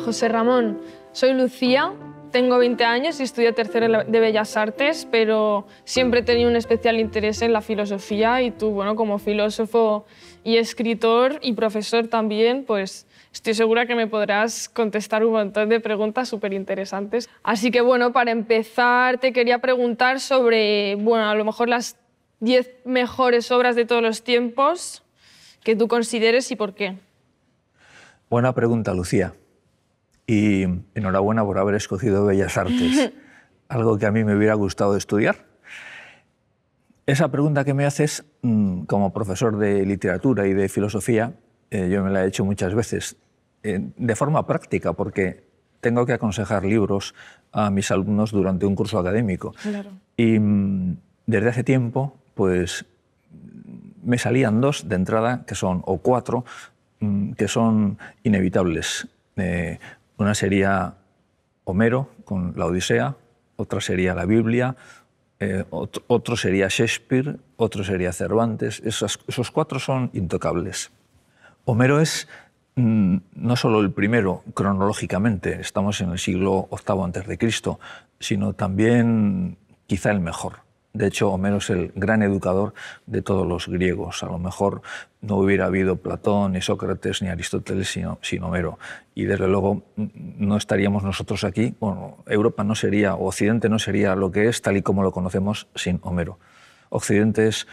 José Ramón. Soy Lucía, tengo 20 años y estudio tercero de Bellas Artes, pero siempre he tenido un especial interés en la filosofía y tú, bueno, como filósofo y escritor y profesor también, pues estoy segura que me podrás contestar un montón de preguntas súper interesantes. Así que bueno, para empezar te quería preguntar sobre, bueno, a lo mejor las 10 mejores obras de todos los tiempos que tú consideres y por qué. Buena pregunta, Lucía y enhorabuena por haber escogido Bellas Artes, algo que a mí me hubiera gustado estudiar. Esa pregunta que me haces, mm, como profesor de literatura y de filosofía, eh, yo me la he hecho muchas veces, eh, de forma práctica, porque tengo que aconsejar libros a mis alumnos durante un curso académico. Claro. Y mm, desde hace tiempo, pues me salían dos de entrada, que son, o cuatro, mm, que son inevitables. Eh, una sería Homero con la Odisea, otra sería la Biblia, eh, otro, sería Shakespeare, otro sería Cervantes. Esos, cuatro son intocables. Homero es mm, no solo el primero cronológicamente, estamos en el siglo VIII a.C., sino también quizá el mejor. De hecho, Homero es el gran educador de todos los griegos. A lo mejor no hubiera habido Platón, ni Sócrates, ni Aristóteles sino, sin Homero. Y desde luego mm, no estaríamos nosotros aquí. Bueno, Europa no sería, o Occidente no sería lo que es tal y como lo conocemos sin Homero. Occidente es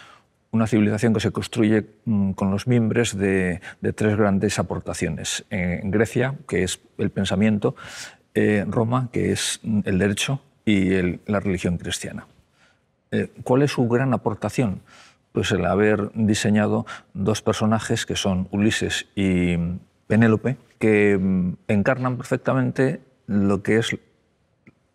una civilización que se construye mm, con los mimbres de, tres grandes aportaciones. En Grecia, que es el pensamiento, eh, Roma, que es mm, el derecho, y la religión cristiana. Eh, ¿Cuál es su gran aportación? Pues el haber diseñado dos personajes que son Ulises y Penélope, que mm, encarnan perfectamente lo que es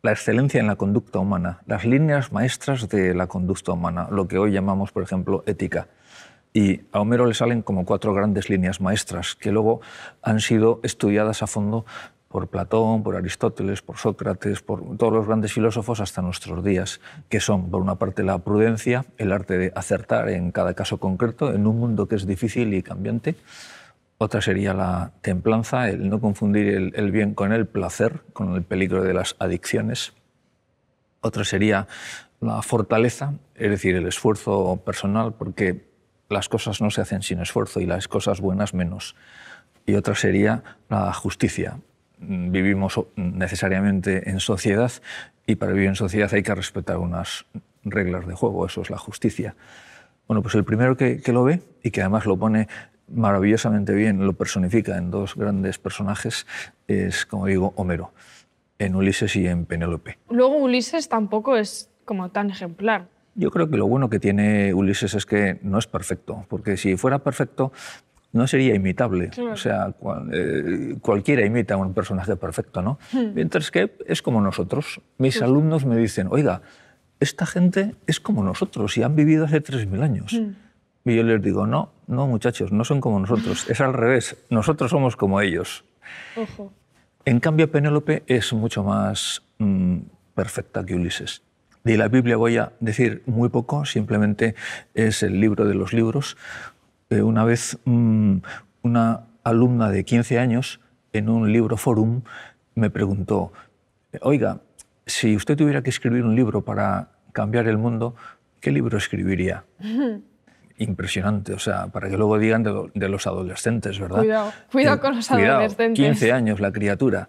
la excelencia en la conducta humana, las líneas maestras de la conducta humana, lo que hoy llamamos, por ejemplo, ética. Y a Homero le salen como cuatro grandes líneas maestras que luego han sido estudiadas a fondo por Platón, por Aristóteles, por Sócrates, por todos los grandes filósofos hasta nuestros días, que son, por una parte, la prudencia, el arte de acertar en cada caso concreto, en un mundo que es difícil y cambiante. Otra sería la templanza, el no confundir el, bien con el placer, con el peligro de las adicciones. Otra sería la fortaleza, es decir, el esfuerzo personal, porque las cosas no se hacen sin esfuerzo y las cosas buenas menos. Y otra sería la justicia, vivimos necesariamente en sociedad y para vivir en sociedad hay que respetar unas reglas de juego, eso es la justicia. Bueno, pues el primero que, lo ve y que además lo pone maravillosamente bien, lo personifica en dos grandes personajes, es, como digo, Homero, en Ulises y en Penélope. Luego Ulises tampoco es como tan ejemplar. Yo creo que lo bueno que tiene Ulises es que no es perfecto, porque si fuera perfecto no sería imitable. O sea, eh, cualquiera imita a un personaje perfecto, ¿no? Hmm. Mientras que es como nosotros. Mis alumnos me dicen, oiga, esta gente es como nosotros y han vivido hace 3.000 años. Hmm. Y yo les digo, no, no muchachos, no son como nosotros, es al revés, nosotros somos como ellos. Ojo. En cambio, Penélope es mucho más mm, perfecta que Ulises. De la Biblia voy a decir muy poco, simplemente es el libro de los libros, eh, una vez mm, una alumna de 15 años en un libro forum me preguntó, oiga, si usted tuviera que escribir un libro para cambiar el mundo, ¿qué libro escribiría? Impresionante, o sea, para que luego digan de, los adolescentes, ¿verdad? Cuidado, cuidado con los adolescentes. 15 años la criatura.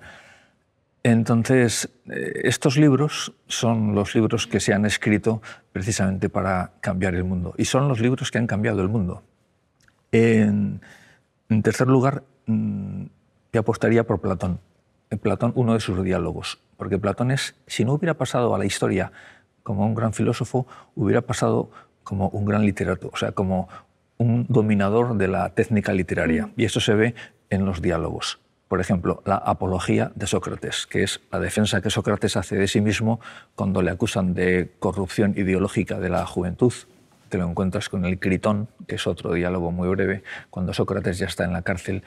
Entonces, eh, estos libros son los libros que se han escrito precisamente para cambiar el mundo y son los libros que han cambiado el mundo. En, tercer lugar, yo mm, apostaría por Platón. En eh, Platón, uno de sus diálogos, porque Platón es, si no hubiera pasado a la historia como un gran filósofo, hubiera pasado como un gran literato, o sea, como un dominador de la técnica literaria. Mm. Y esto se ve en los diálogos. Por ejemplo, la apología de Sócrates, que es la defensa que Sócrates hace de sí mismo cuando le acusan de corrupción ideológica de la juventud, te lo encuentras con el Critón, que es otro diálogo muy breve, cuando Sócrates ya está en la cárcel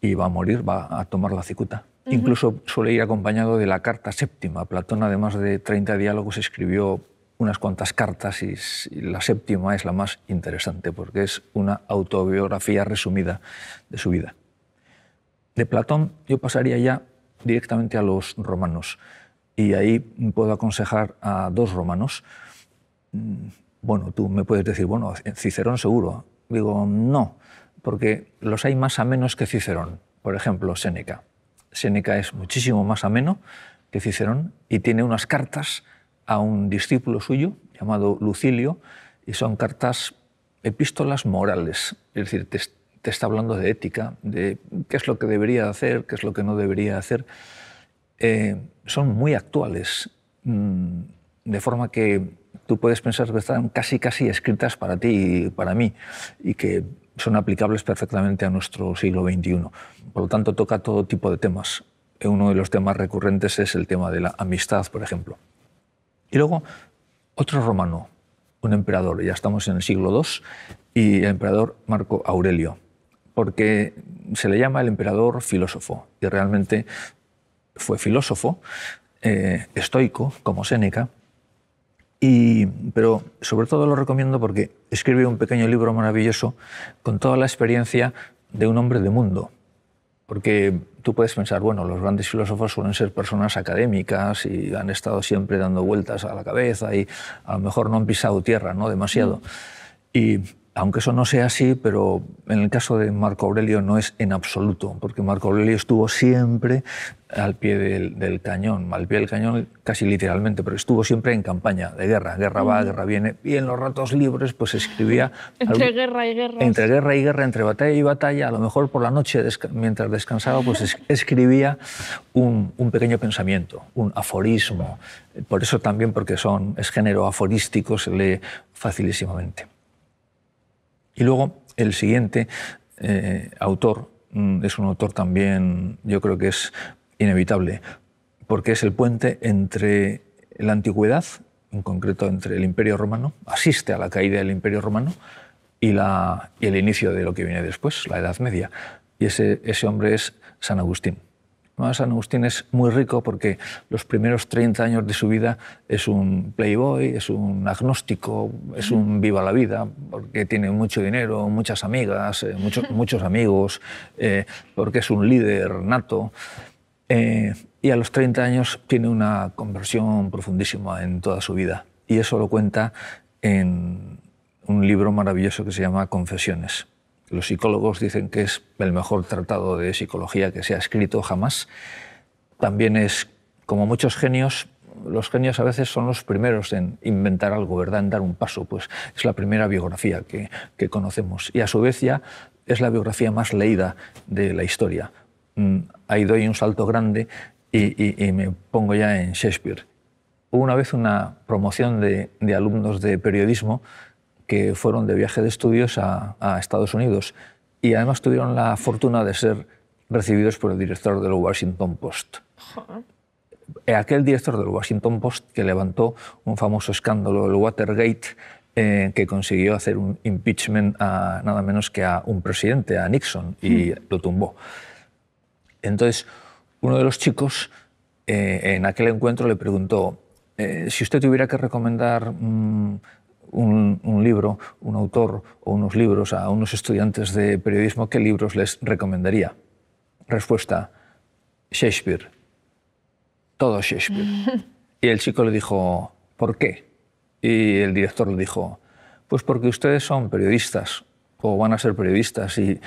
y va a morir, va a tomar la cicuta. Incluso suele ir acompañado de la carta séptima. Platón, además de 30 diálogos, escribió unas cuantas cartas y la séptima es la más interesante porque es una autobiografía resumida de su vida. De Platón yo pasaría ya directamente a los romanos y ahí puedo aconsejar a dos romanos. Bueno, tú me puedes decir, bueno, Cicerón seguro. Digo, no, porque los hay más amenos que Cicerón. Por ejemplo, Séneca. Séneca es muchísimo más ameno que Cicerón y tiene unas cartas a un discípulo suyo llamado Lucilio y son cartas epístolas morales, es decir, te, está hablando de ética, de qué es lo que debería hacer, qué es lo que no debería hacer. Eh, son muy actuales, mm, de forma que tú puedes pensar que están casi, casi escritas para ti y para mí, y que son aplicables perfectamente a nuestro siglo XXI. Por lo tanto, toca todo tipo de temas. Uno de los temas recurrentes es el tema de la amistad, por ejemplo. Y luego, otro romano, un emperador, ya estamos en el siglo II, y el emperador Marco Aurelio, porque se le llama el emperador filósofo, y realmente fue filósofo, eh, estoico, como Séneca, pero sobre todo lo recomiendo porque escribe un pequeño libro maravilloso con toda la experiencia de un hombre de mundo. Porque tú puedes pensar, bueno, los grandes filósofos suelen ser personas académicas y han estado siempre dando vueltas a la cabeza y a lo mejor no han pisado tierra, ¿no? Demasiado. Mm. Y aunque eso no sea así, pero en el caso de Marco Aurelio no es en absoluto, porque Marco Aurelio estuvo siempre al pie del, cañón, al pie del cañón casi literalmente, pero estuvo siempre en campaña de guerra, guerra va, guerra viene, y en los ratos libres pues escribía... entre guerra y guerra. Entre guerra y guerra, entre batalla y batalla, a lo mejor por la noche mientras descansaba pues escribía un, un, pequeño pensamiento, un aforismo, por eso también porque son, es género aforístico, se lee facilísimamente. Y luego el siguiente eh, autor mm, es un autor también, yo creo que es inevitable, porque es el puente entre la antigüedad, en concreto entre el Imperio Romano, asiste a la caída del Imperio Romano y, la, y el inicio de lo que viene después, la Edad Media. Y ese, ese hombre es San Agustín. Más San Agustín es muy rico porque los primeros 30 años de su vida es un playboy, es un agnóstico, es un viva la vida, porque tiene mucho dinero, muchas amigas, eh, muchos, amigos, eh, porque es un líder nato. Eh, y a los 30 años tiene una conversión profundísima en toda su vida. Y eso lo cuenta en un libro maravilloso que se llama Confesiones los psicólogos dicen que es el mejor tratado de psicología que se ha escrito jamás. También es, como muchos genios, los genios a veces son los primeros en inventar algo, ¿verdad? En dar un paso. Pues es la primera biografía que, conocemos. Y a su vez ya es la biografía más leída de la historia. Mm, ahí doy un salto grande y, me pongo ya en Shakespeare. Hubo una vez una promoción de, de alumnos de periodismo que fueron de viaje de estudios a, Estados Unidos y además tuvieron la fortuna de ser recibidos por el director del Washington Post. Aquel director del Washington Post que levantó un famoso escándalo, el Watergate, eh, que consiguió hacer un impeachment a nada menos que a un presidente, a Nixon, y hmm. lo tumbó. Entonces, uno de los chicos eh, en aquel encuentro le preguntó, eh, si usted tuviera que recomendar mm, un, libro, un autor o unos libros a unos estudiantes de periodismo, ¿qué libros les recomendaría? Respuesta, Shakespeare. Todo Shakespeare. Y el chico le dijo, ¿por qué? Y el director le dijo, pues porque ustedes son periodistas o van a ser periodistas y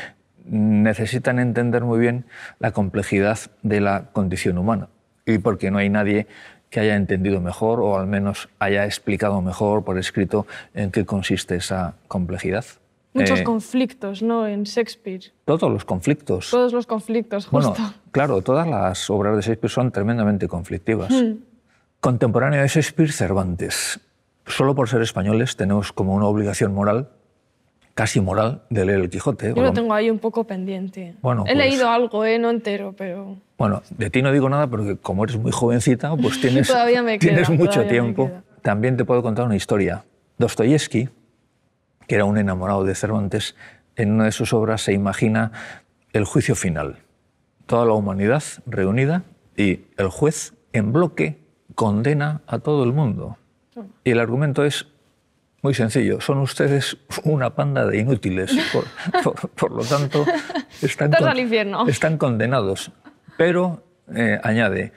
necesitan entender muy bien la complejidad de la condición humana y porque no hay nadie que haya entendido mejor o al menos haya explicado mejor por escrito en qué consiste esa complejidad. Muchos eh, conflictos, ¿no? En Shakespeare. Todos los conflictos. Todos los conflictos, justo. claro, todas las obras de Shakespeare son tremendamente conflictivas. Hmm. Contemporáneo de Shakespeare, Cervantes. Solo por ser españoles tenemos como una obligación moral casi moral de leer El Quijote. Yo lo tengo ahí un poco pendiente. Bueno, He pues- leído algo, eh, no entero, pero... Bueno, de ti no digo nada porque como eres muy jovencita, pues tienes, tienes mucho tiempo. También te puedo contar una historia. Dostoyevsky, que era un enamorado de Cervantes, en una de sus obras se imagina el juicio final. Toda la humanidad reunida y el juez en bloque condena a todo el mundo. Y el argumento es muy sencillo, son ustedes una panda de inútiles, por, lo tanto están, condenados. Pero, eh, añade,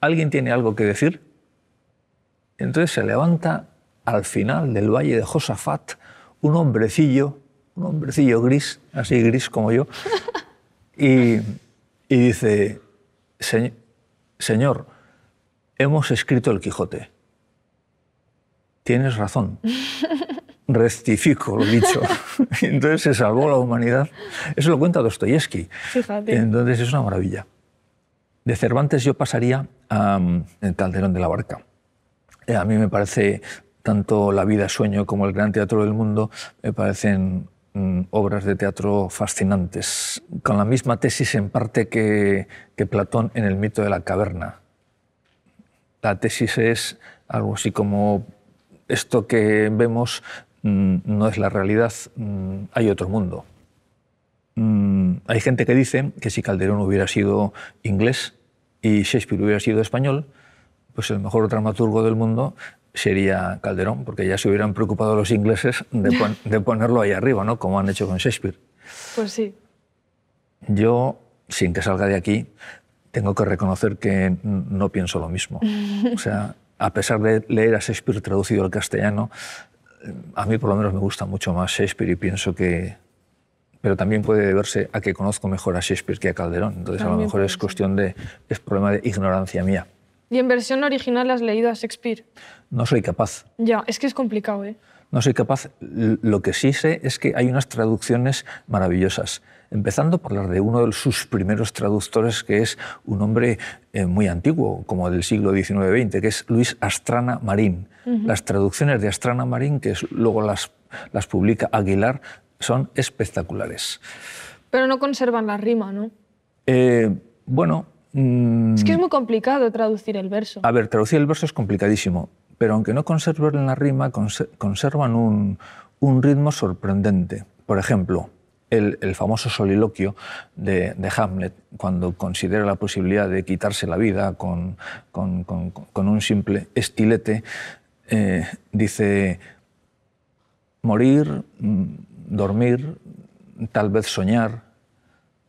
¿alguien tiene algo que decir? Entonces se levanta al final del valle de Josafat un hombrecillo, un hombrecillo gris, así gris como yo, y, dice, Señor, hemos escrito el Quijote tienes razón. Rectifico lo dicho. Entonces se salvó la humanidad. Eso lo cuenta Dostoyevsky. Entonces es una maravilla. De Cervantes yo pasaría a el Calderón de la Barca. Eh, a mí me parece tanto La vida sueño como El gran teatro del mundo me parecen mm, obras de teatro fascinantes, con la misma tesis en parte que, que Platón en el mito de la caverna. La tesis es algo así como esto que vemos mm, no es la realidad, mm, hay otro mundo. Mm, hay gente que dice que si Calderón hubiera sido inglés y Shakespeare hubiera sido español, pues el mejor dramaturgo del mundo sería Calderón, porque ya se hubieran preocupado los ingleses de, ponerlo ahí arriba, ¿no? Como han hecho con Shakespeare. Pues sí. Yo, sin que salga de aquí, tengo que reconocer que no pienso lo mismo. O sea, a pesar de leer a Shakespeare traducido al castellano, eh, a mí por lo menos me gusta mucho más Shakespeare y pienso que... Pero también puede deberse a que conozco mejor a Shakespeare que a Calderón. Entonces a lo mejor es cuestión de... es problema de ignorancia mía. ¿Y en versión original has leído a Shakespeare? No soy capaz. Ya, es que es complicado, ¿eh? No soy capaz. Lo que sí sé es que hay unas traducciones maravillosas empezando por las de uno de sus primeros traductores, que es un hombre eh, muy antiguo, como del siglo XIX-XX, que es Luis Astrana Marín. Las traducciones de Astrana Marín, que luego las, publica Aguilar, son espectaculares. Pero no conservan la rima, ¿no? Eh, bueno... Mm, es que es muy complicado traducir el verso. A ver, traducir el verso es complicadísimo, pero aunque no conserven la rima, conservan un ritmo sorprendente. Por ejemplo, el, famoso soliloquio de, Hamlet, cuando considera la posibilidad de quitarse la vida con, un simple estilete, eh, dice, morir, mm, dormir, tal vez soñar,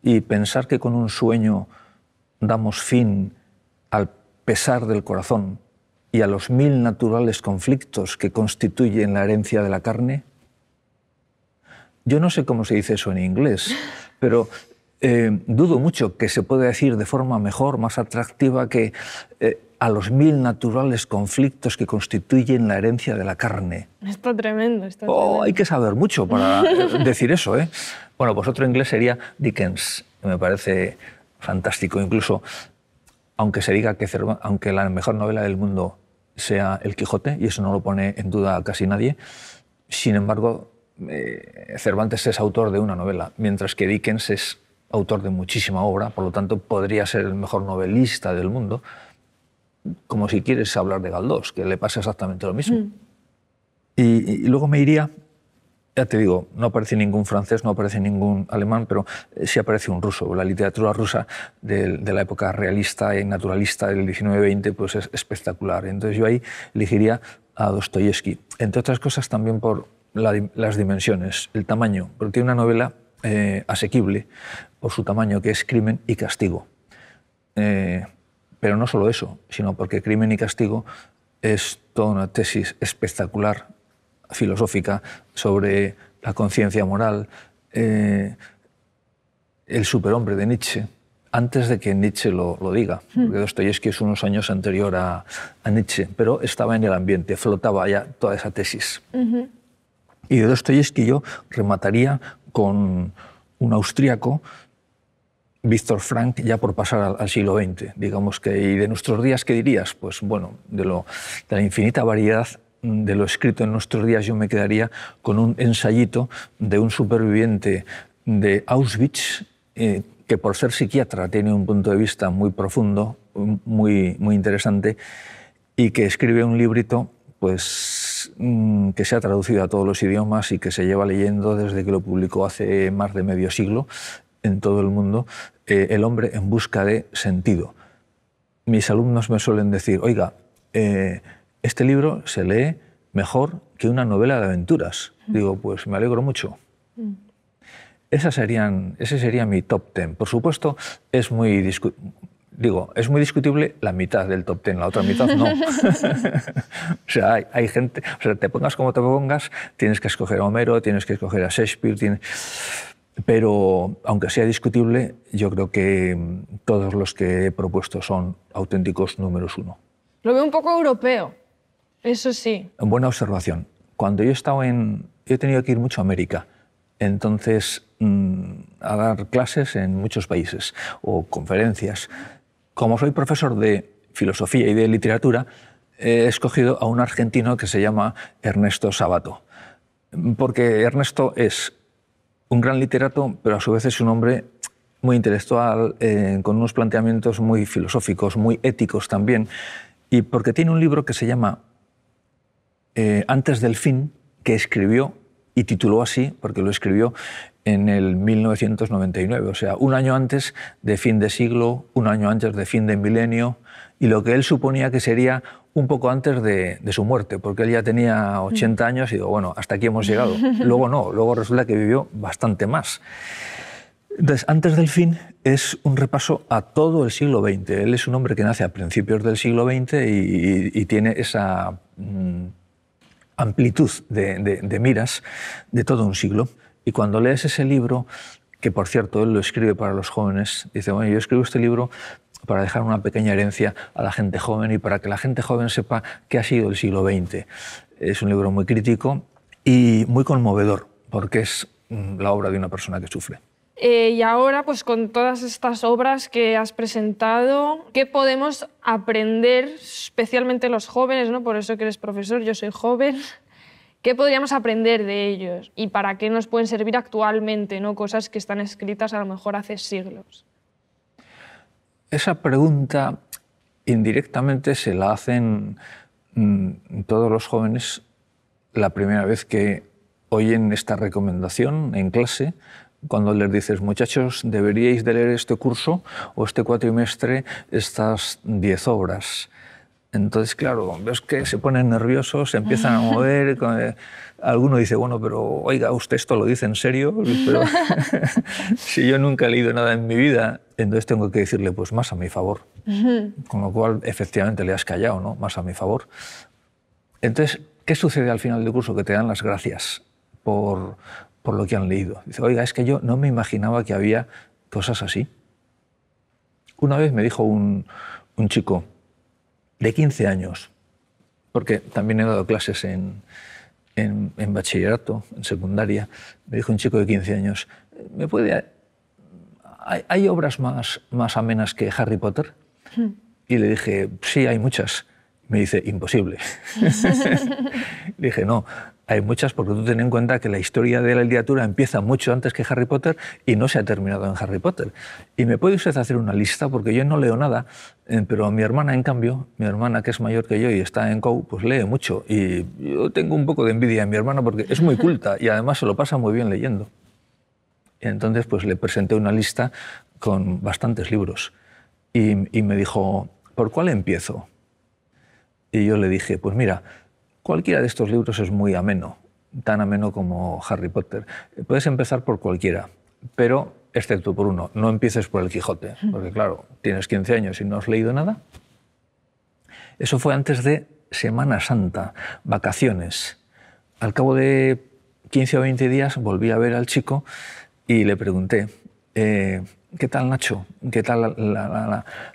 y pensar que con un sueño damos fin al pesar del corazón y a los mil naturales conflictos que constituyen la herencia de la carne, yo no sé cómo se dice eso en inglés, pero eh, dudo mucho que se pueda decir de forma mejor, más atractiva, que eh, a los mil naturales conflictos que constituyen la herencia de la carne. Está tremendo. oh, Hay que saber mucho para eh, decir eso. ¿eh? Bueno, pues otro inglés sería Dickens, me parece fantástico. Incluso, aunque se diga que aunque la mejor novela del mundo sea El Quijote, y eso no lo pone en duda casi nadie, sin embargo, eh, Cervantes es autor de una novela, mientras que Dickens es autor de muchísima obra, por lo tanto podría ser el mejor novelista del mundo, como si quieres hablar de Galdós, que le pasa exactamente lo mismo. Mm. Y, luego me iría, ya te digo, no aparece ningún francés, no aparece ningún alemán, pero eh, sí aparece un ruso. La literatura rusa de, la época realista y naturalista del 19-20 pues es espectacular. Entonces yo ahí elegiría a Dostoyevsky, entre otras cosas también por las dimensiones, el tamaño, porque una novela eh, asequible por su tamaño que es Crimen y Castigo. Eh, pero no solo eso, sino porque Crimen y Castigo es toda una tesis espectacular, filosófica, sobre la conciencia moral, eh, el superhombre de Nietzsche, antes de que Nietzsche lo, lo diga, hmm. porque Dostoyevsky es unos años anterior a, Nietzsche, pero estaba en el ambiente, flotaba ya toda esa tesis. Y de que yo remataría con un austriaco, Víctor Frank, ya por pasar al, siglo XX, digamos que. ¿Y de nuestros días qué dirías? Pues bueno, de, lo, la infinita variedad de lo escrito en nuestros días, yo me quedaría con un ensayito de un superviviente de Auschwitz, eh, que por ser psiquiatra tiene un punto de vista muy profundo, muy, muy interesante, y que escribe un librito pues mm, que se ha traducido a todos los idiomas y que se lleva leyendo desde que lo publicó hace más de medio siglo en todo el mundo, eh, El hombre en busca de sentido. Mis alumnos me suelen decir, oiga, eh, este libro se lee mejor que una novela de aventuras. Digo, pues me alegro mucho. Mm. serían, ese sería mi top ten. Por supuesto, es muy digo, es muy discutible la mitad del top ten, la otra mitad no. o sea, hay, gente, o sea, te pongas como te pongas, tienes que escoger a Homero, tienes que escoger a Shakespeare, tienes... pero aunque sea discutible, yo creo que mm, todos los que he propuesto son auténticos números uno. Lo veo un poco europeo, eso sí. Buena observación. Cuando yo he estado en... Yo he tenido que ir mucho a América. Entonces, mm, a dar clases en muchos países o conferencias como soy profesor de filosofía y de literatura, he escogido a un argentino que se llama Ernesto Sabato, porque Ernesto es un gran literato, pero a su vez es un hombre muy intelectual, eh, con unos planteamientos muy filosóficos, muy éticos también, y porque tiene un libro que se llama eh, Antes del fin, que escribió y tituló así, porque lo escribió en el 1999, o sea, un año antes de fin de siglo, un año antes de fin de milenio, y lo que él suponía que sería un poco antes de, su muerte, porque él ya tenía 80 mm. años y digo, bueno, hasta aquí hemos llegado. Luego no, luego resulta que vivió bastante más. Entonces, antes del fin es un repaso a todo el siglo XX. Él es un hombre que nace a principios del siglo XX y, tiene esa mm, amplitud de, miras de todo un siglo. Y cuando lees ese libro, que por cierto él lo escribe para los jóvenes, dice, bueno, yo escribo este libro para dejar una pequeña herencia a la gente joven y para que la gente joven sepa qué ha sido el siglo XX. Es un libro muy crítico y muy conmovedor, porque es mm, la obra de una persona que sufre. Eh, y ahora, pues con todas estas obras que has presentado, ¿qué podemos aprender, especialmente los jóvenes? ¿no? Por eso que eres profesor, yo soy joven. ¿Qué podríamos aprender de ellos y para qué nos pueden servir actualmente, no cosas que están escritas a lo mejor hace siglos? Esa pregunta indirectamente se la hacen mm, todos los jóvenes la primera vez que oyen esta recomendación en clase, cuando les dices, muchachos, deberíais de leer este curso o este cuatrimestre estas diez obras. Entonces, claro, ves que se ponen nerviosos, se empiezan a mover. Eh, alguno dice, bueno, pero oiga, usted esto lo dice en serio, pero si yo nunca he leído nada en mi vida, entonces tengo que decirle, pues más a mi favor. Con lo cual, efectivamente, le has callado, ¿no? Más a mi favor. Entonces, ¿qué sucede al final del curso? Que te dan las gracias por, lo que han leído. Dice, oiga, es que yo no me imaginaba que había cosas así. Una vez me dijo un, un chico, de 15 años, porque también he dado clases en, en, bachillerato, en secundaria, me dijo un chico de 15 años, ¿me puede... ¿Hay, obras más, más amenas que Harry Potter? Hmm. Y le dije, sí, hay muchas. Me dice, imposible. dije, no, hay muchas porque tú ten en cuenta que la historia de la literatura empieza mucho antes que Harry Potter y no se ha terminado en Harry Potter. Y me puede usted hacer una lista porque yo no leo nada, eh, pero mi hermana, en cambio, mi hermana que es mayor que yo y está en COU, pues lee mucho. Y yo tengo un poco de envidia en mi hermana porque es muy culta y además se lo pasa muy bien leyendo. Y entonces pues le presenté una lista con bastantes libros y me dijo, ¿por cuál empiezo? Y yo le dije, pues mira, cualquiera de estos libros es muy ameno, tan ameno como Harry Potter. Puedes empezar por cualquiera, pero excepto este por uno, no empieces por el Quijote, porque claro, tienes 15 años y no has leído nada. Eso fue antes de Semana Santa, vacaciones. Al cabo de 15 o 20 días volví a ver al chico y le pregunté, eh, ¿qué tal Nacho? ¿Qué tal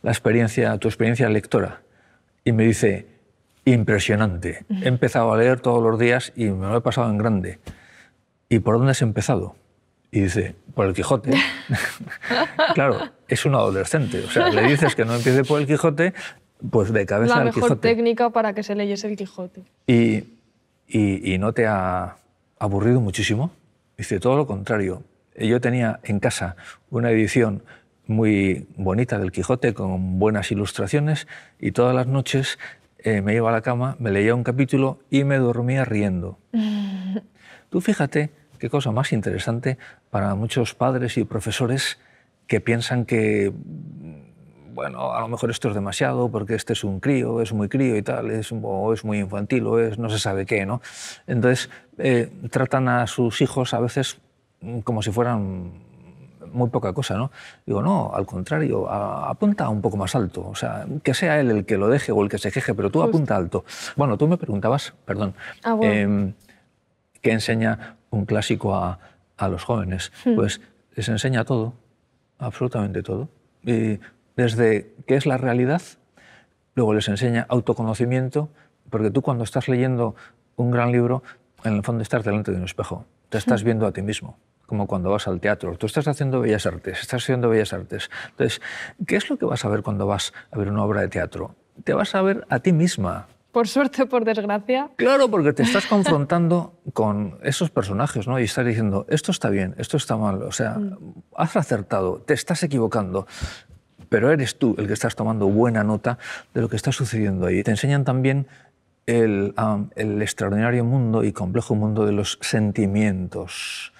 experiencia, tu experiencia lectora? Y me dice, impresionante. He empezado a leer todos los días y me lo he pasado en grande. ¿Y por dónde has empezado? Y dice, por el Quijote. claro, es un adolescente. O sea, le dices que no empiece por el Quijote, pues de cabeza al Quijote. La mejor técnica para que se leyese el Quijote. Y, y, y no te ha aburrido muchísimo. Dice, todo lo contrario. Yo tenía en casa una edición muy bonita del Quijote con buenas ilustraciones y todas las noches eh, me iba a la cama, me leía un capítulo y me dormía riendo. Tú fíjate qué cosa más interesante para muchos padres y profesores que piensan que, mm, bueno, a lo mejor esto es demasiado porque este es un crío, es muy crío y tal, es, o es muy infantil o es no se sabe qué, ¿no? Entonces, eh, tratan a sus hijos a veces mm, como si fueran muy poca cosa, ¿no? Digo, no, al contrario, apunta un poco más alto, o sea, que sea él el que lo deje o el que se queje, pero tú apunta alto. Bueno, tú me preguntabas, perdón, ah, em, ¿qué enseña un clásico a, a los jóvenes? Hmm. Pues les enseña todo, absolutamente todo. Y desde qué es la realidad, luego les enseña autoconocimiento, porque tú cuando estás leyendo un gran libro, en el fondo estás delante de un espejo, te hmm. estás viendo a ti mismo como cuando vas al teatro. Tú estás haciendo bellas artes, estás haciendo bellas artes. Entonces, ¿qué es lo que vas a ver cuando vas a ver una obra de teatro? Te vas a ver a ti misma. Por suerte o por desgracia. Claro, porque te estás confrontando con esos personajes, ¿no? Y estás diciendo, esto está bien, esto está mal, o sea, mm. has acertado, te estás equivocando pero eres tú el que estás tomando buena nota de lo que está sucediendo ahí. Te enseñan también el extraordinario mundo y complejo mundo de los sentimientos.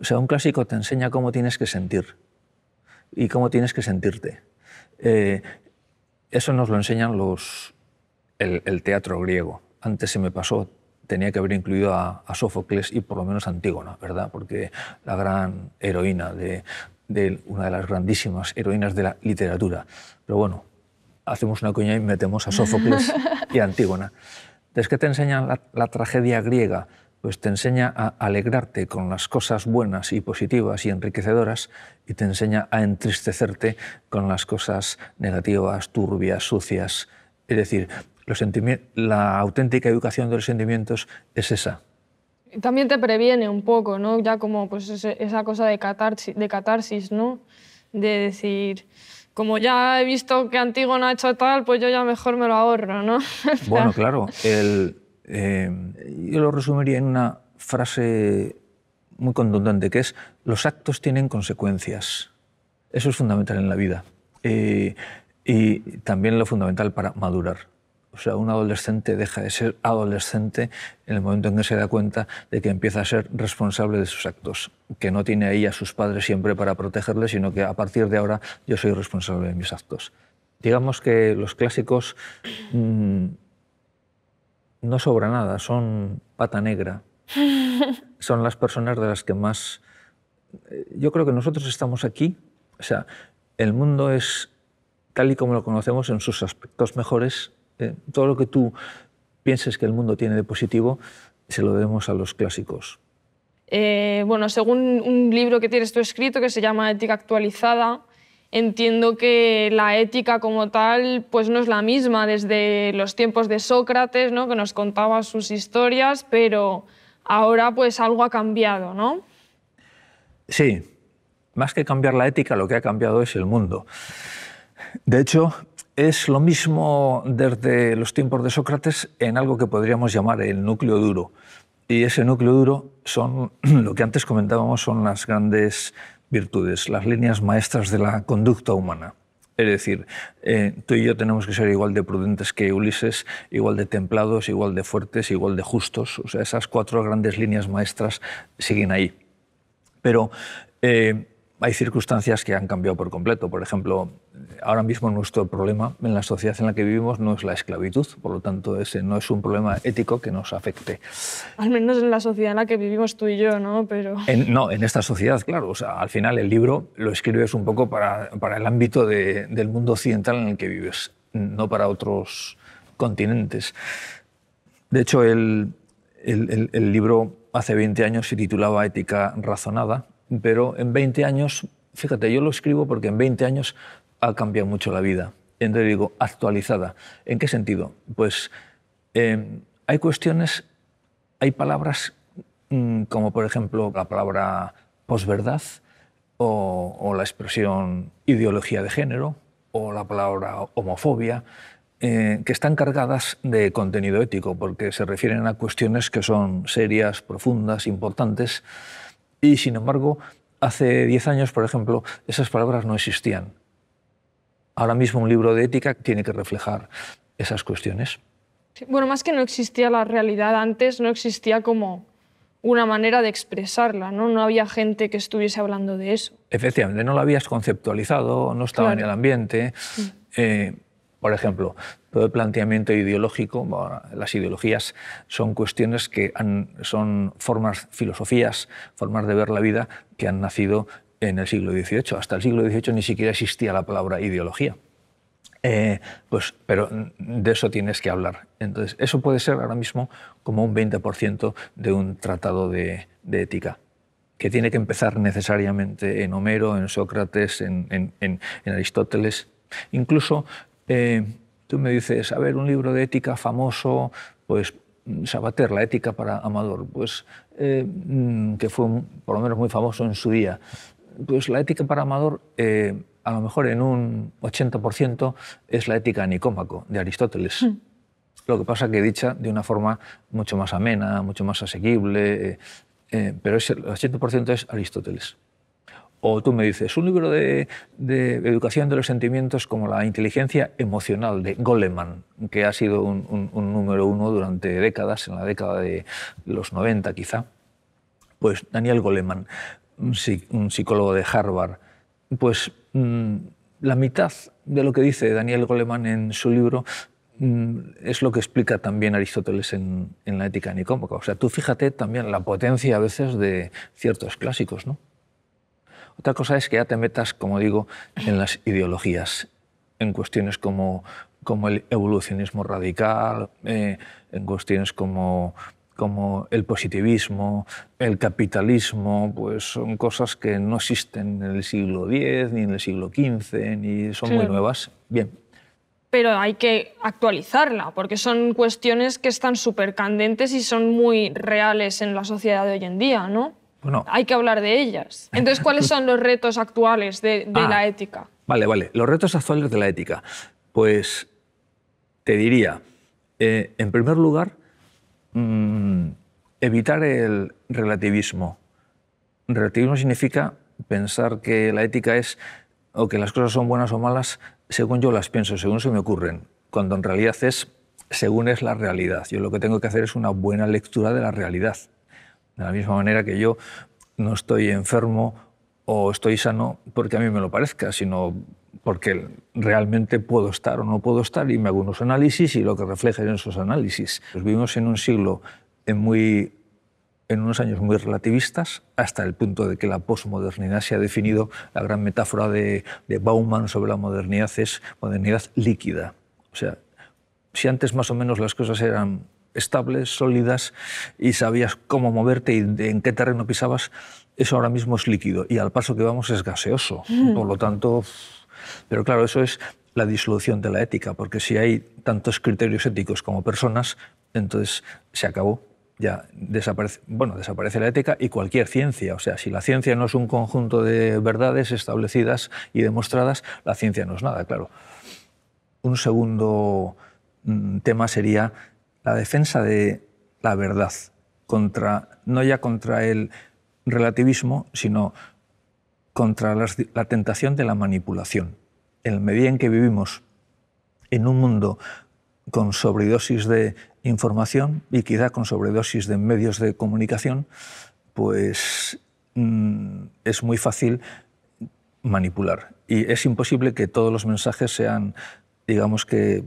O sea, un clásico te enseña cómo tienes que sentir y cómo tienes que sentirte. Eh, eso nos lo enseñan los, el, teatro griego. Antes se me pasó, tenía que haber incluido a, a Sófocles y por lo menos a Antígona, ¿verdad? Porque la gran heroína de, una de las grandísimas heroínas de la literatura. Pero bueno, hacemos una coña y metemos a Sófocles y a Antígona. Entonces, ¿qué te enseña la tragedia griega? pues te enseña a alegrarte con las cosas buenas y positivas y enriquecedoras y te enseña a entristecerte con las cosas negativas, turbias, sucias. Es decir, la auténtica educación de los sentimientos es esa. También te previene un poco, ¿no? Ya como pues, esa cosa de catarsis, de catarsis, ¿no? De decir, como ya he visto que Antígona ha hecho tal, pues yo ya mejor me lo ahorro, ¿no? Bueno, claro, el, Em, yo lo resumiría en una frase muy contundente, que es, los actos tienen consecuencias. Eso es fundamental en la vida. y también lo fundamental para madurar. O sea, un adolescente deja de ser adolescente en el momento en que se da cuenta de que empieza a ser responsable de sus actos, que no tiene ahí a sus padres siempre para protegerle, sino que a partir de ahora yo soy responsable de mis actos. Digamos que los clásicos... Mm, no sobra nada, son pata negra. son las personas de las que más... Eh, yo creo que nosotros estamos aquí, o sea, el mundo es tal y como lo conocemos en sus aspectos mejores. Eh, todo lo que tú pienses que el mundo tiene de positivo, se lo debemos a los clásicos. Eh, bueno, según un libro que tienes tú escrito que se llama Ética Actualizada, entiendo que la ética como tal pues no es la misma desde los tiempos de Sócrates, ¿no? que nos contaba sus historias, pero ahora pues algo ha cambiado, ¿no? Sí, más que cambiar la ética, lo que ha cambiado es el mundo. De hecho, es lo mismo desde los tiempos de Sócrates en algo que podríamos llamar el núcleo duro. Y ese núcleo duro son lo que antes comentábamos, son las grandes virtudes, las líneas maestras de la conducta humana. Es decir, eh, tú y yo tenemos que ser igual de prudentes que Ulises, igual de templados, igual de fuertes, igual de justos. O sea, esas cuatro grandes líneas maestras siguen ahí. Pero eh, hay circunstancias que han cambiado por completo. Por ejemplo, ahora mismo nuestro problema en la sociedad en la que vivimos no es la esclavitud, por lo tanto, ese no es un problema ético que nos afecte. Al menos en la sociedad en la que vivimos tú y yo, ¿no? Pero... no, en esta sociedad, claro. O sea, al final el libro lo escribes un poco para, el ámbito del mundo occidental en el que vives, no para otros continentes. De hecho, el libro hace 20 años se titulaba Ética Razonada pero en 20 años, fíjate, yo lo escribo porque en 20 años ha cambiado mucho la vida. Entonces digo, actualizada. ¿En qué sentido? Pues em, hay cuestiones, hay palabras mm, como por ejemplo la palabra posverdad o, la expresión ideología de género o la palabra homofobia, eh, que están cargadas de contenido ético porque se refieren a cuestiones que son serias, profundas, importantes. Y sin embargo, hace 10 años, por ejemplo, esas palabras no existían. Ahora mismo un libro de ética tiene que reflejar esas cuestiones. bueno, más que no existía la realidad antes, no existía como una manera de expresarla, ¿no? había gente que estuviese hablando de eso. Efectivamente, no lo habías conceptualizado, no estaba en el ambiente. Mm. Eh, por ejemplo, todo el planteamiento ideológico, las ideologías son cuestiones que son formas, filosofías, formas de ver la vida que han nacido en el siglo XVIII. Hasta el siglo XVIII ni siquiera existía la palabra ideología. Eh, pues, pero de eso tienes que hablar. Entonces, eso puede ser ahora mismo como un 20% de un tratado de, ética, que tiene que empezar necesariamente en Homero, en Sócrates, en, en Aristóteles. Incluso eh, tú me dices, a ver, un libro de ética famoso, pues mm, Sabater, La ética para Amador, pues, eh, mm, que fue por lo menos muy famoso en su día. Pues la ética para Amador, eh, a lo mejor en un 80%, es la ética nicómaco de Aristóteles. Hmm. Lo que pasa que dicha de una forma mucho más amena, mucho más asequible, pero el 80% es Aristóteles. O tú me dices, un libro de, educación de los sentimientos como la inteligencia emocional de Goleman, que ha sido un, número uno durante décadas, en la década de los 90 quizá. Pues Daniel Goleman, un psicólogo de Harvard, pues mm, la mitad de lo que dice Daniel Goleman en su libro mm, es lo que explica también Aristóteles en, la Ética Nicómaca. O sea, tú fíjate también la potencia a veces de ciertos clásicos, ¿no? Otra cosa es que ya te metas, como digo, en las ideologías, en cuestiones como, como el evolucionismo radical, eh, en cuestiones como como el positivismo, el capitalismo, pues son cosas que no existen en el siglo X, ni en el siglo XV, ni son muy nuevas. Bien. Pero hay que actualizarla, porque son cuestiones que están súper candentes y son muy reales en la sociedad de hoy en día, ¿no? Hay que hablar de ellas. Entonces, ¿cuáles son los retos actuales de, ah, la ética? Vale, vale. Los retos actuales de la ética. Pues te diría, eh, en primer lugar, mm, evitar el relativismo. Relativismo significa pensar que la ética es o que las cosas son buenas o malas según yo las pienso, según se me ocurren, cuando en realidad es según es la realidad. Yo lo que tengo que hacer es una buena lectura de la realidad. De la misma manera que yo no estoy enfermo o estoy sano porque a mí me lo parezca, sino porque realmente puedo estar o no puedo estar y me hago unos análisis y lo que reflejen esos análisis. vivimos en un siglo en muy en unos años muy relativistas, hasta el punto de que la posmodernidad se ha definido, la gran metáfora de, de, Bauman sobre la modernidad es modernidad líquida. O sea, si antes más o menos las cosas eran estables, sólidas y sabías cómo moverte y en qué terreno pisabas, eso ahora mismo es líquido y al paso que vamos es gaseoso. Mm. Por lo tanto, pero claro, eso es la disolución de la ética, porque si hay tantos criterios éticos como personas, entonces se acabó. Ya desaparece, bueno, desaparece la ética y cualquier ciencia. O sea, si la ciencia no es un conjunto de verdades establecidas y demostradas, la ciencia no es nada, claro. Un segundo mm, tema sería la defensa de la verdad, contra, no ya contra el relativismo, sino contra la tentación de la manipulación. En la medida en que vivimos en un mundo con sobredosis de información y quizá con sobredosis de medios de comunicación, pues mm, es muy fácil manipular. Y es imposible que todos los mensajes sean, digamos que,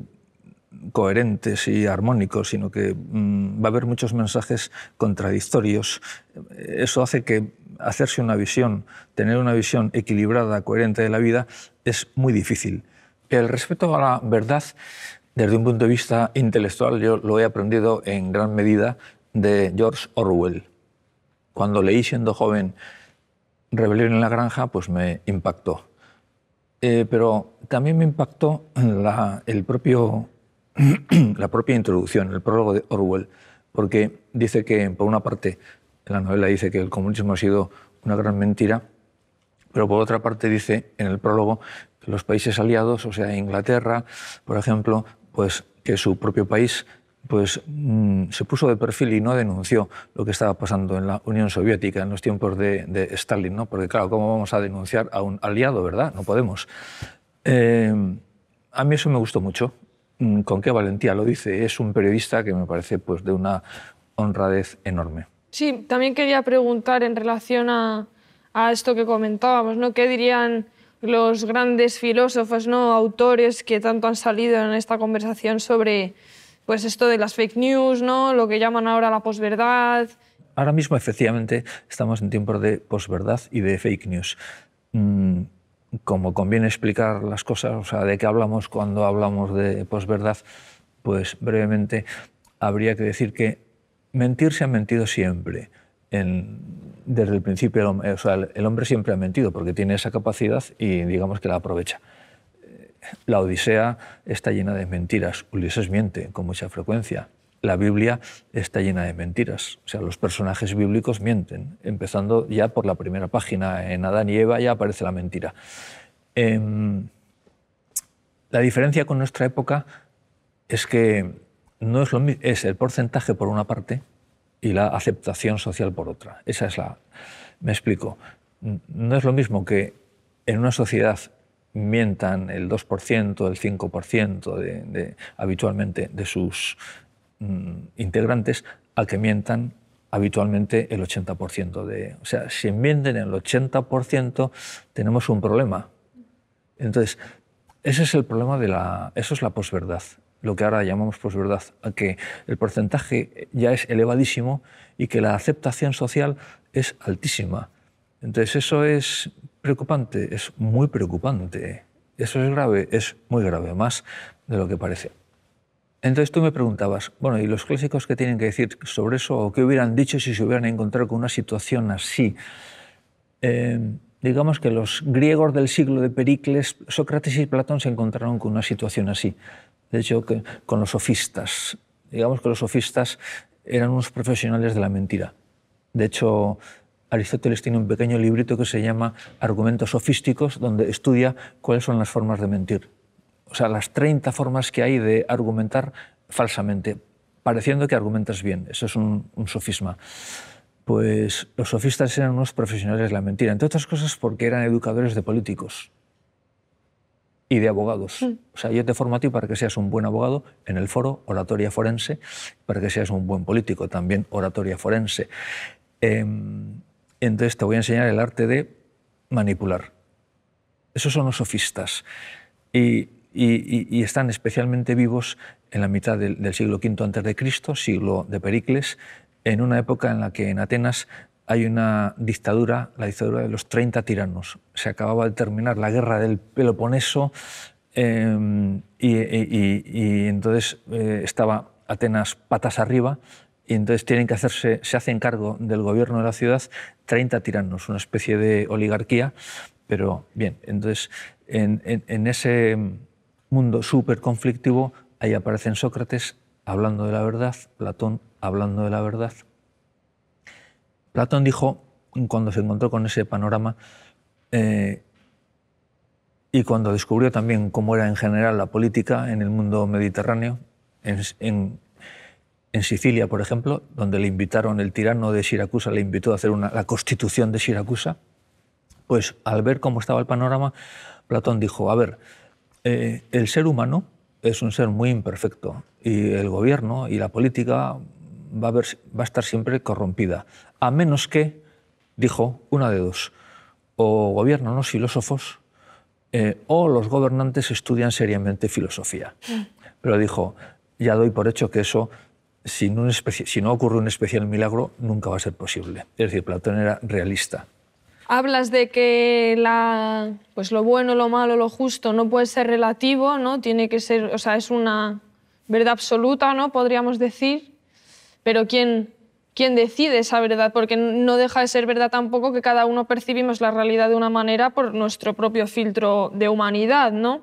coherentes y armónicos, sino que mm, va a haber muchos mensajes contradictorios. Eso hace que hacerse una visión, tener una visión equilibrada, coherente de la vida, es muy difícil. El respeto a la verdad, desde un punto de vista intelectual, yo lo he aprendido en gran medida de George Orwell. Cuando leí siendo joven Rebelión en la Granja, pues me impactó. Eh, pero también me impactó el propio la propia introducción, el prólogo de Orwell, porque dice que, por una parte, la novela dice que el comunismo ha sido una gran mentira, pero por otra parte dice en el prólogo que los países aliados, o sea, Inglaterra, por ejemplo, pues que su propio país pues mm, se puso de perfil y no denunció lo que estaba pasando en la Unión Soviética en los tiempos de, Stalin, ¿no? Porque claro, ¿cómo vamos a denunciar a un aliado, verdad? No podemos. Eh, a mí eso me gustó mucho, Mm, con qué valentía lo dice. Es un periodista que me parece pues, de una honradez enorme. Sí, también quería preguntar en relación a, esto que comentábamos, ¿no? ¿Qué dirían los grandes filósofos, ¿no? autores que tanto han salido en esta conversación sobre pues, esto de las fake news, ¿no? lo que llaman ahora la posverdad? Ahora mismo, efectivamente, estamos en tiempos de posverdad y de fake news. Mm, como conviene explicar las cosas, o sea, de qué hablamos cuando hablamos de posverdad, pues brevemente habría que decir que mentir se ha mentido siempre. desde el principio, eh, o sea, el hombre siempre ha mentido porque tiene esa capacidad y digamos que la aprovecha. Eh, la Odisea está llena de mentiras. Ulises miente con mucha frecuencia la Biblia está llena de mentiras. O sea, los personajes bíblicos mienten, empezando ya por la primera página. En Adán y Eva ya aparece la mentira. Em, la diferencia con nuestra época es que no es, lo, es el porcentaje por una parte y la aceptación social por otra. Esa es la. Me explico. No es lo mismo que en una sociedad mientan el 2%, el 5% de, habitualmente de sus Mm, integrantes a que mientan habitualmente el 80% de... O sea, si mienten el 80%, tenemos un problema. Entonces, ese es el problema de la... Eso es la posverdad, lo que ahora llamamos posverdad, a que el porcentaje ya es elevadísimo y que la aceptación social es altísima. Entonces, eso es preocupante, es muy preocupante. Eso es grave, es muy grave, más de lo que parece. Entonces tú me preguntabas, bueno, ¿y los clásicos qué tienen que decir sobre eso o qué hubieran dicho si se hubieran encontrado con una situación así? Em, digamos que los griegos del siglo de Pericles, Sócrates y Platón se encontraron con una situación así. De hecho, con los sofistas. Digamos que los sofistas eran unos profesionales de la mentira. De hecho, Aristóteles tiene un pequeño librito que se llama Argumentos sofísticos, donde estudia cuáles son las formas de mentir o sea, las 30 formas que hay de argumentar falsamente, pareciendo que argumentas bien. Eso es un, sofisma. Pues los sofistas eran unos profesionales de la mentira, entre otras cosas porque eran educadores de políticos y de abogados. Mm. O sea, yo te formo a ti para que seas un buen abogado en el foro oratoria forense, para que seas un buen político también oratoria forense. Em, entonces te voy a enseñar el arte de manipular. Esos son los sofistas. Y y, están especialmente vivos en la mitad del, del siglo V a.C., siglo de Pericles, en una época en la que en Atenas hay una dictadura, la dictadura de los 30 tiranos. Se acababa de terminar la guerra del Peloponeso em, e, y, entonces eh, estaba Atenas patas arriba y entonces tienen que hacerse, se hacen cargo del gobierno de la ciudad 30 tiranos, una especie de oligarquía, pero bien, entonces en ese mundo súper conflictivo, ahí aparecen Sócrates hablando de la verdad, Platón hablando de la verdad. Platón dijo, cuando se encontró con ese panorama, eh, y cuando descubrió también cómo era en general la política en el mundo mediterráneo, en, Sicilia, por ejemplo, donde le invitaron, el tirano de Siracusa le invitó a hacer la constitución de Siracusa, pues al ver cómo estaba el panorama, Platón dijo, a ver, eh, el ser humano es un ser muy imperfecto y el gobierno y la política va a, estar siempre corrompida, a menos que, dijo, una de dos, o gobiernan los filósofos eh, o los gobernantes estudian seriamente filosofía. Mm. Pero dijo, ya doy por hecho que eso, si no ocurre un especial milagro, nunca va a ser posible. Es decir, Platón era realista hablas de que la, pues lo bueno, lo malo, lo justo no puede ser relativo, ¿no? Tiene que ser, o sea, es una verdad absoluta, ¿no? Podríamos decir. Pero ¿quién, decide esa verdad? Porque no deja de ser verdad tampoco que cada uno percibimos la realidad de una manera por nuestro propio filtro de humanidad, ¿no?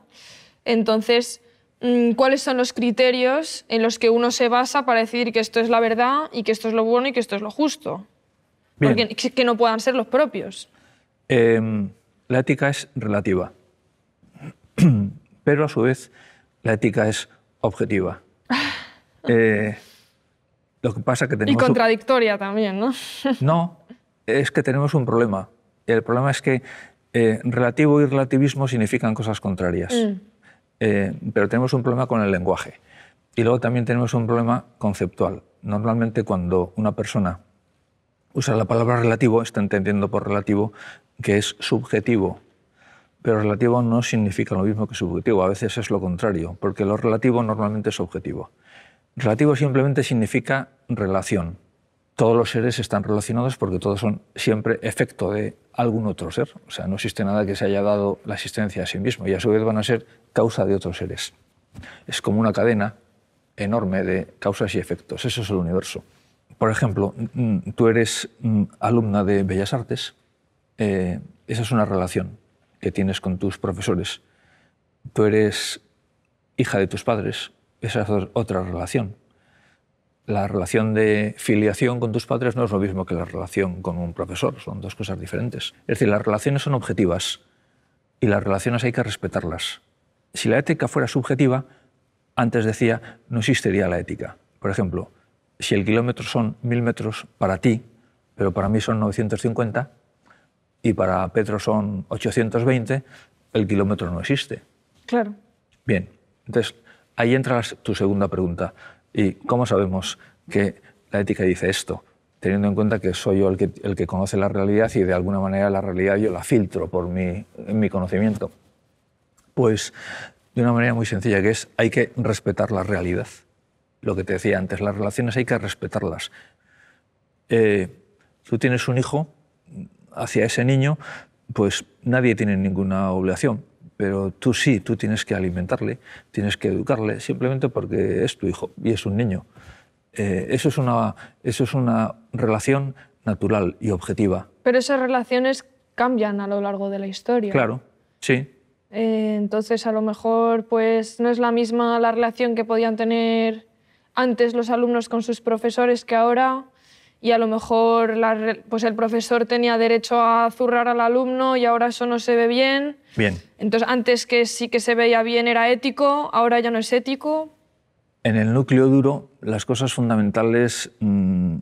Entonces, mm, ¿cuáles son los criterios en los que uno se basa para decidir que esto es la verdad y que esto es lo bueno y que esto es lo justo? Porque que no puedan ser los propios. Em, la ética es relativa, pero a su vez la ética es objetiva. Ah. Eh, lo que pasa que tenemos... Y contradictoria también, ¿no? no, es que tenemos un problema. El problema es que eh, relativo y relativismo significan cosas contrarias. Mm. Eh, pero tenemos un problema con el lenguaje. Y luego también tenemos un problema conceptual. Normalmente cuando una persona usa la palabra relativo, está entendiendo por relativo que es subjetivo, pero relativo no significa lo mismo que subjetivo, a veces es lo contrario, porque lo relativo normalmente es objetivo. Relativo simplemente significa relación. Todos los seres están relacionados porque todos son siempre efecto de algún otro ser. O sea, no existe nada que se haya dado la existencia a sí mismo y a su vez van a ser causa de otros seres. Es como una cadena enorme de causas y efectos. Eso es el universo. Por ejemplo, mm, tú eres mm, alumna de Bellas Artes eh, esa es una relación que tienes con tus profesores. Tú eres hija de tus padres, esa es otra relación. La relación de filiación con tus padres no es lo mismo que la relación con un profesor, son dos cosas diferentes. Es decir, las relaciones son objetivas y las relaciones hay que respetarlas. Si la ética fuera subjetiva, antes decía, no existiría la ética. Por ejemplo, si el kilómetro son mil metros para ti, pero para mí son 950, y para Petro son 820, el kilómetro no existe. Claro. Bien, entonces ahí entra tu segunda pregunta. ¿Y cómo sabemos que la ética dice esto? Teniendo en cuenta que soy yo el que, conoce la realidad y de alguna manera la realidad yo la filtro por mi, mi conocimiento. Pues de una manera muy sencilla que es hay que respetar la realidad. Lo que te decía antes, las relaciones hay que respetarlas. Eh, tú tienes un hijo, hacia ese niño, pues nadie tiene ninguna obligación. Pero tú sí, tú tienes que alimentarle, tienes que educarle, simplemente porque es tu hijo y es un niño. Eh, eso, es una, eso es una relación natural y objetiva. Pero esas relaciones cambian a lo largo de la historia. Claro, sí. Eh, entonces, a lo mejor, pues no es la misma la relación que podían tener antes los alumnos con sus profesores que ahora y a lo mejor pues el profesor tenía derecho a zurrar al alumno y ahora eso no se ve bien. Bien. Entonces, antes que sí que se veía bien era ético, ahora ya no es ético. En el núcleo duro, las cosas fundamentales, mm,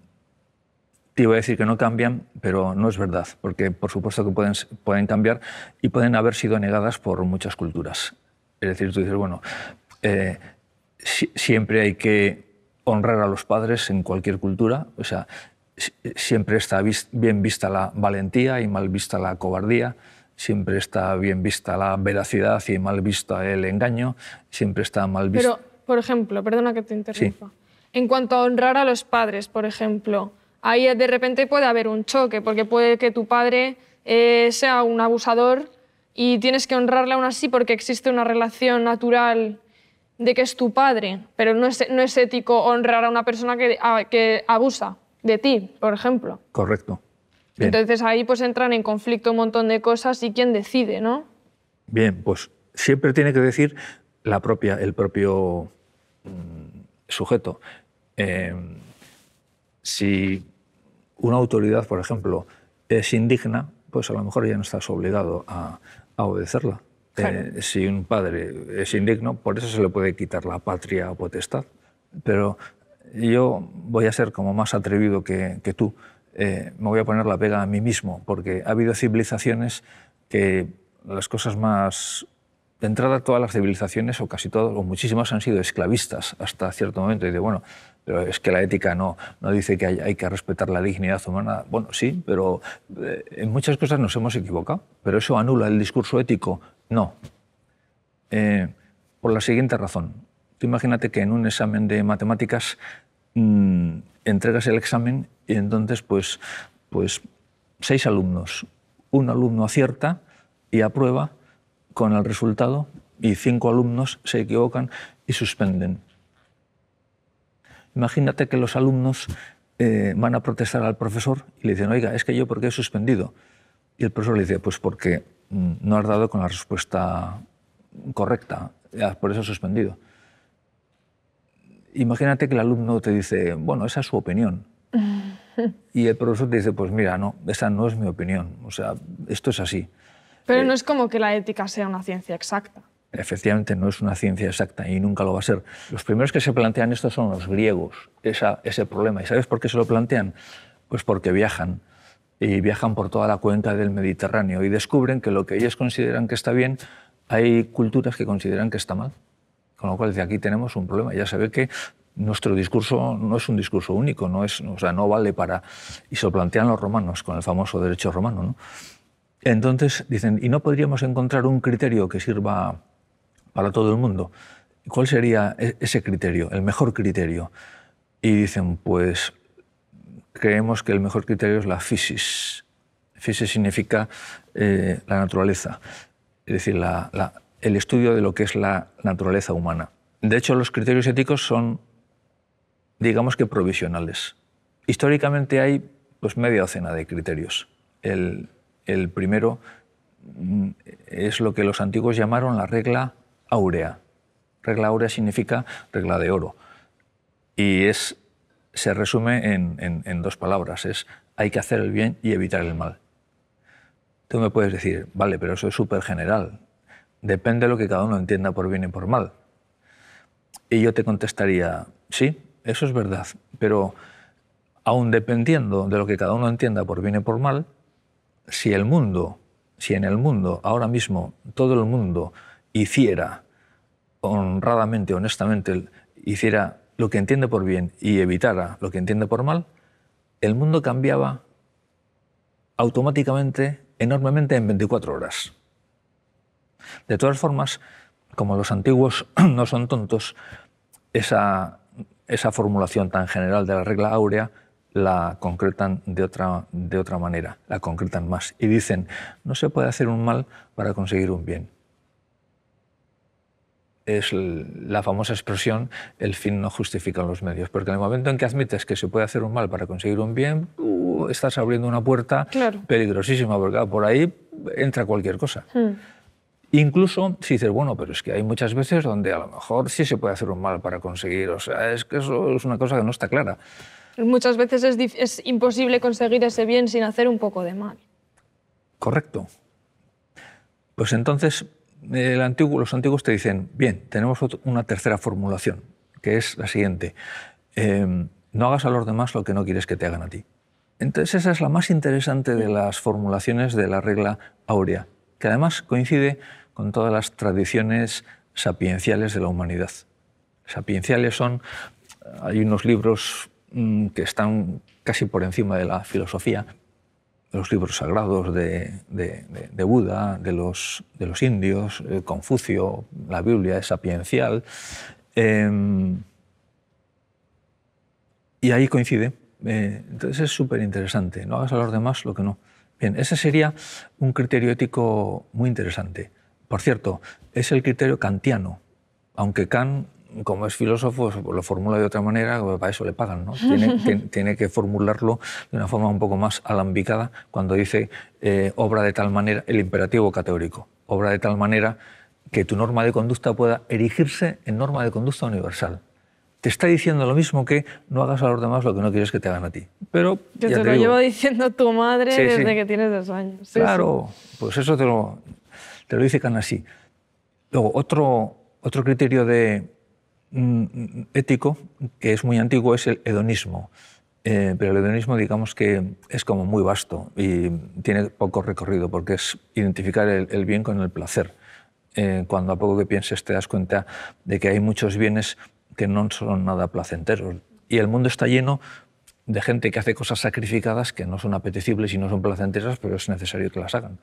te iba a decir que no cambian, pero no es verdad, porque por supuesto que pueden, pueden cambiar y pueden haber sido negadas por muchas culturas. Es decir, tú dices, bueno, eh, siempre hay que honrar a los padres en cualquier cultura, o sea, siempre está bien vista la valentía y mal vista la cobardía, siempre está bien vista la veracidad y mal vista el engaño, siempre está mal vista... Pero, por ejemplo, perdona que te interrumpa. En cuanto a honrar a los padres, por ejemplo, ahí de repente puede haber un choque, porque puede que tu padre eh, sea un abusador y tienes que honrarle aún así porque existe una relación natural de que es tu padre, pero no es, ético honrar a una persona que, que abusa de ti, por ejemplo. Correcto. Entonces ahí pues entran en conflicto un montón de cosas y quién decide, ¿no? Bien, pues siempre tiene que decir la propia, el propio mm, sujeto. Em, si una autoridad, por ejemplo, es indigna, pues a lo mejor ya no estás obligado a, obedecerla. Eh, si un padre es indigno, por eso se le puede quitar la patria o potestad. Pero yo voy a ser como más atrevido que, tú. Eh, me voy a poner la pega a mí mismo, porque ha habido civilizaciones que las cosas más... De entrada, todas las civilizaciones, o casi todas, o muchísimas, han sido esclavistas hasta cierto momento. Y de bueno, pero es que la ética no, no dice que hay, que respetar la dignidad humana. Bueno, sí, pero eh, en muchas cosas nos hemos equivocado. ¿Pero eso anula el discurso ético? No. Eh, por la siguiente razón imagínate que en un examen de matemáticas mm, entregas el examen y entonces, pues, pues, seis alumnos. Un alumno acierta y aprueba con el resultado y cinco alumnos se equivocan y suspenden. Imagínate que los alumnos eh, van a protestar al profesor y le dicen, oiga, es que yo, porque he suspendido? Y el profesor le dice, pues porque mm, no has dado con la respuesta correcta, por eso has suspendido. Imagínate que el alumno te dice, bueno, esa es su opinión. y el profesor te dice, pues mira, no, esa no es mi opinión. O sea, esto es así. Pero eh, no es como que la ética sea una ciencia exacta. Efectivamente, no es una ciencia exacta y nunca lo va a ser. Los primeros que se plantean esto son los griegos, esa, ese problema. ¿Y sabes por qué se lo plantean? Pues porque viajan y viajan por toda la cuenca del Mediterráneo y descubren que lo que ellos consideran que está bien, hay culturas que consideran que está mal. Con lo cual, desde aquí tenemos un problema. Ya se que nuestro discurso no es un discurso único, no, es, o sea, no vale para... Y se lo plantean los romanos con el famoso derecho romano. Entonces, dicen, ¿y no podríamos encontrar un criterio que sirva para todo el mundo? ¿Cuál sería e-, ese criterio, el mejor criterio? Y dicen, pues creemos que el mejor criterio es la physis. Physis significa eh, la naturaleza, es decir, la, la, el estudio de lo que es la naturaleza humana. De hecho, los criterios éticos son, digamos que, provisionales. Históricamente hay pues, media docena de criterios. El, primero mm, es lo que los antiguos llamaron la regla áurea. Regla áurea significa regla de oro. Y es, se resume en, en, dos palabras. Es hay que hacer el bien y evitar el mal. Tú me puedes decir, vale, pero eso es súper general. Depende de lo que cada uno entienda por bien y por mal. Y yo te contestaría, sí, eso es verdad, pero aun dependiendo de lo que cada uno entienda por bien y por mal, si el mundo, si en el mundo, ahora mismo, todo el mundo hiciera honradamente, honestamente, hiciera lo que entiende por bien y evitara lo que entiende por mal, el mundo cambiaba automáticamente, enormemente en 24 horas. De todas formas, como los antiguos no son tontos, esa, formulación tan general de la regla áurea la concretan de otra, manera, la concretan más y dicen, no se puede hacer un mal para conseguir un bien. Es la famosa expresión, el fin no justifica los medios, porque en el momento en que admites que se puede hacer un mal para conseguir un bien, uh, estás abriendo una puerta peligrosísima, porque ah, por ahí entra cualquier cosa. Hmm. Incluso si dices, bueno, pero es que hay muchas veces donde a lo mejor sí se puede hacer un mal para conseguir, o sea, es que eso es una cosa que no está clara. Muchas veces es, imposible conseguir ese bien sin hacer un poco de mal. Correcto. Pues entonces los antiguos te dicen, bien, tenemos una tercera formulación, que es la siguiente, em, no hagas a los demás lo que no quieres que te hagan a ti. Entonces esa es la más interesante de las formulaciones de la regla áurea, que además coincide con todas las tradiciones sapienciales de la humanidad. Sapienciales son, hay unos libros mm, que están casi por encima de la filosofía, los libros sagrados de, Buda, de los, de indios, eh, Confucio, la Biblia es sapiencial. Em, y ahí coincide. Eh, entonces es súper interesante. No hagas a los demás lo que no. Bien, ese sería un criterio ético muy interesante. Por cierto, es el criterio kantiano, aunque Kant como es filósofo, lo formula de otra manera, para eso le pagan. ¿no? Tiene, que, formularlo de una forma un poco más alambicada cuando dice eh, obra de tal manera, el imperativo categórico, obra de tal manera que tu norma de conducta pueda erigirse en norma de conducta universal. Te está diciendo lo mismo que no hagas a los demás lo que no quieres que te hagan a ti. Pero que te, lo lleva llevo diciendo tu madre desde que tienes dos años. claro, pues eso te lo, te lo dice Canasí. Luego, otro, otro criterio de, mm, mm, ético que es muy antiguo es el hedonismo. Eh, pero el hedonismo, digamos que es como muy vasto y tiene poco recorrido porque es identificar el, bien con el placer. Eh, cuando a poco que pienses te das cuenta de que hay muchos bienes que no son nada placenteros. Y el mundo está lleno de gente que hace cosas sacrificadas que no son apetecibles y no son placenteras, pero es necesario que las hagan.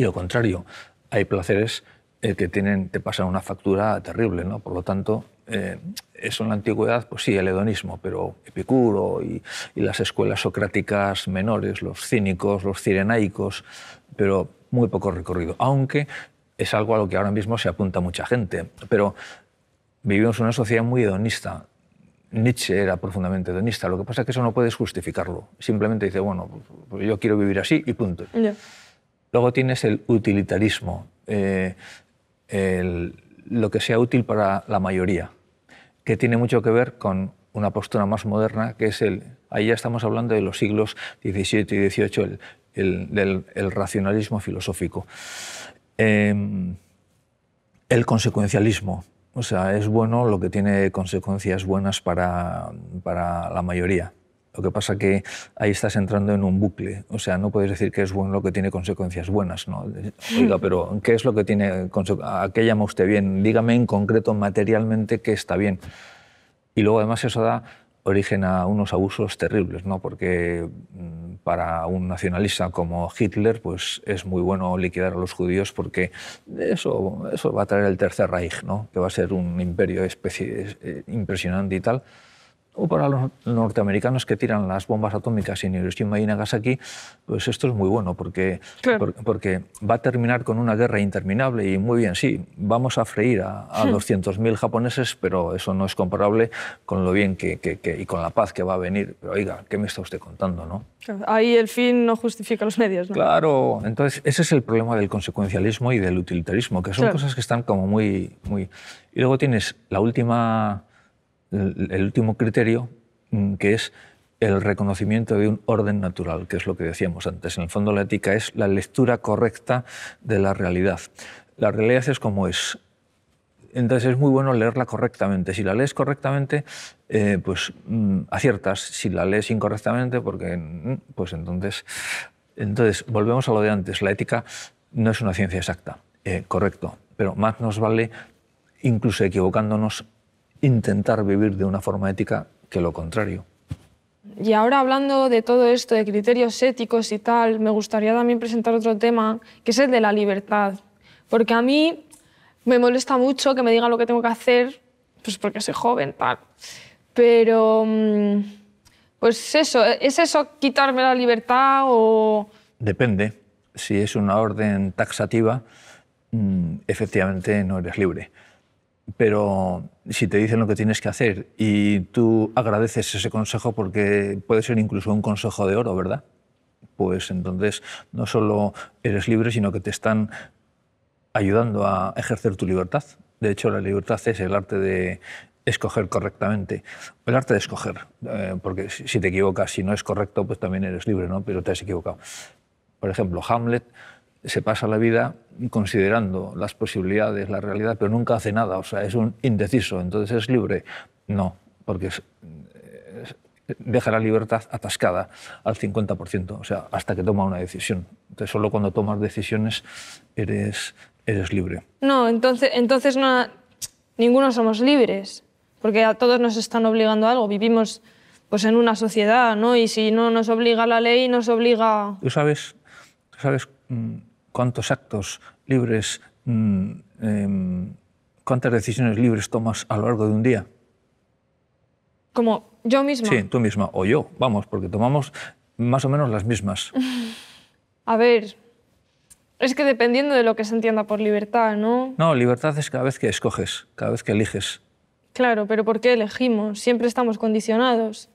Y lo contrario, hay placeres eh, que tienen, te pasan una factura terrible, ¿no? Por lo tanto, eh, eso en la antigüedad, pues sí, el hedonismo, pero Epicuro y, las escuelas socráticas menores, los cínicos, los cirenaicos, pero muy poco recorrido, aunque es algo a lo que ahora mismo se apunta mucha gente. Pero vivimos en una sociedad muy hedonista. Nietzsche era profundamente hedonista. Lo que pasa es que eso no puedes justificarlo. Simplemente dice, bueno, pues, pues yo quiero vivir así y punto. Luego tienes el utilitarismo, eh, lo que sea útil para la mayoría, que tiene mucho que ver con una postura más moderna, que es el, ahí ya estamos hablando de los siglos XVII y XVIII, el, racionalismo filosófico. Em, el consecuencialismo, o sea, es bueno lo que tiene consecuencias buenas para la mayoría. Lo que pasa que ahí estás entrando en un bucle. O sea, no puedes decir que es bueno lo que tiene consecuencias buenas. ¿no? Mm. Oiga, pero ¿qué es lo que tiene ¿A qué llama usted bien? Dígame en concreto, materialmente, qué está bien. Y luego, además, eso da origen a unos abusos terribles, ¿no? porque mm, para un nacionalista como Hitler pues es muy bueno liquidar a los judíos porque eso, eso va a traer el Tercer Reich, ¿no? que va a ser un imperio eh, impresionante y tal o para los norteamericanos que tiran las bombas atómicas en Hiroshima y Nagasaki, pues esto es muy bueno porque, porque va a terminar con una guerra interminable y muy bien, sí, vamos a freír a, a 200.000 hmm. japoneses, pero eso no es comparable con lo bien que, y con la paz que va a venir. Pero oiga, ¿qué me está usted contando? No? Ahí el fin no justifica los medios. ¿no? Claro, entonces ese es el problema del consecuencialismo y del utilitarismo, que son cosas que están como muy, muy... Y luego tienes la última el último criterio, mm, que es el reconocimiento de un orden natural, que es lo que decíamos antes. En el fondo la ética es la lectura correcta de la realidad. La realidad es como es. Entonces es muy bueno leerla correctamente. Si la lees correctamente, eh, pues mm, aciertas. Si la lees incorrectamente, porque mm, pues entonces, entonces volvemos a lo de antes. La ética no es una ciencia exacta, eh, correcto. Pero más nos vale, incluso equivocándonos, intentar vivir de una forma ética que lo contrario. Y ahora hablando de todo esto, de criterios éticos y tal, me gustaría también presentar otro tema, que es el de la libertad. Porque a mí me molesta mucho que me digan lo que tengo que hacer, pues porque soy joven, tal. Pero, mm, pues eso, ¿es eso quitarme la libertad o...? Depende. Si es una orden taxativa, mm, efectivamente no eres libre pero si te dicen lo que tienes que hacer y tú agradeces ese consejo porque puede ser incluso un consejo de oro, ¿verdad? Pues entonces no solo eres libre, sino que te están ayudando a ejercer tu libertad. De hecho, la libertad es el arte de escoger correctamente, el arte de escoger, eh, porque si te equivocas, si no es correcto, pues también eres libre, ¿no? Pero te has equivocado. Por ejemplo, Hamlet se pasa la vida considerando las posibilidades, la realidad, pero nunca hace nada, o sea, es un indeciso, entonces es libre. No, porque deja la libertad atascada al 50%, o sea, hasta que toma una decisión. Entonces, solo cuando tomas decisiones eres, eres libre. No, entonces, entonces no, ninguno somos libres, porque a todos nos están obligando a algo, vivimos pues en una sociedad, ¿no? Y si no nos obliga la ley, nos obliga... sabes, tú sabes mm, cuántos actos libres, mm, em, cuántas decisiones libres tomas a lo largo de un día. Como yo misma. Sí, tú misma o yo, vamos, porque tomamos más o menos las mismas. A ver, es que dependiendo de lo que se entienda por libertad, ¿no? No, libertad es cada vez que escoges, cada vez que eliges. Claro, pero ¿por qué elegimos? Siempre estamos condicionados.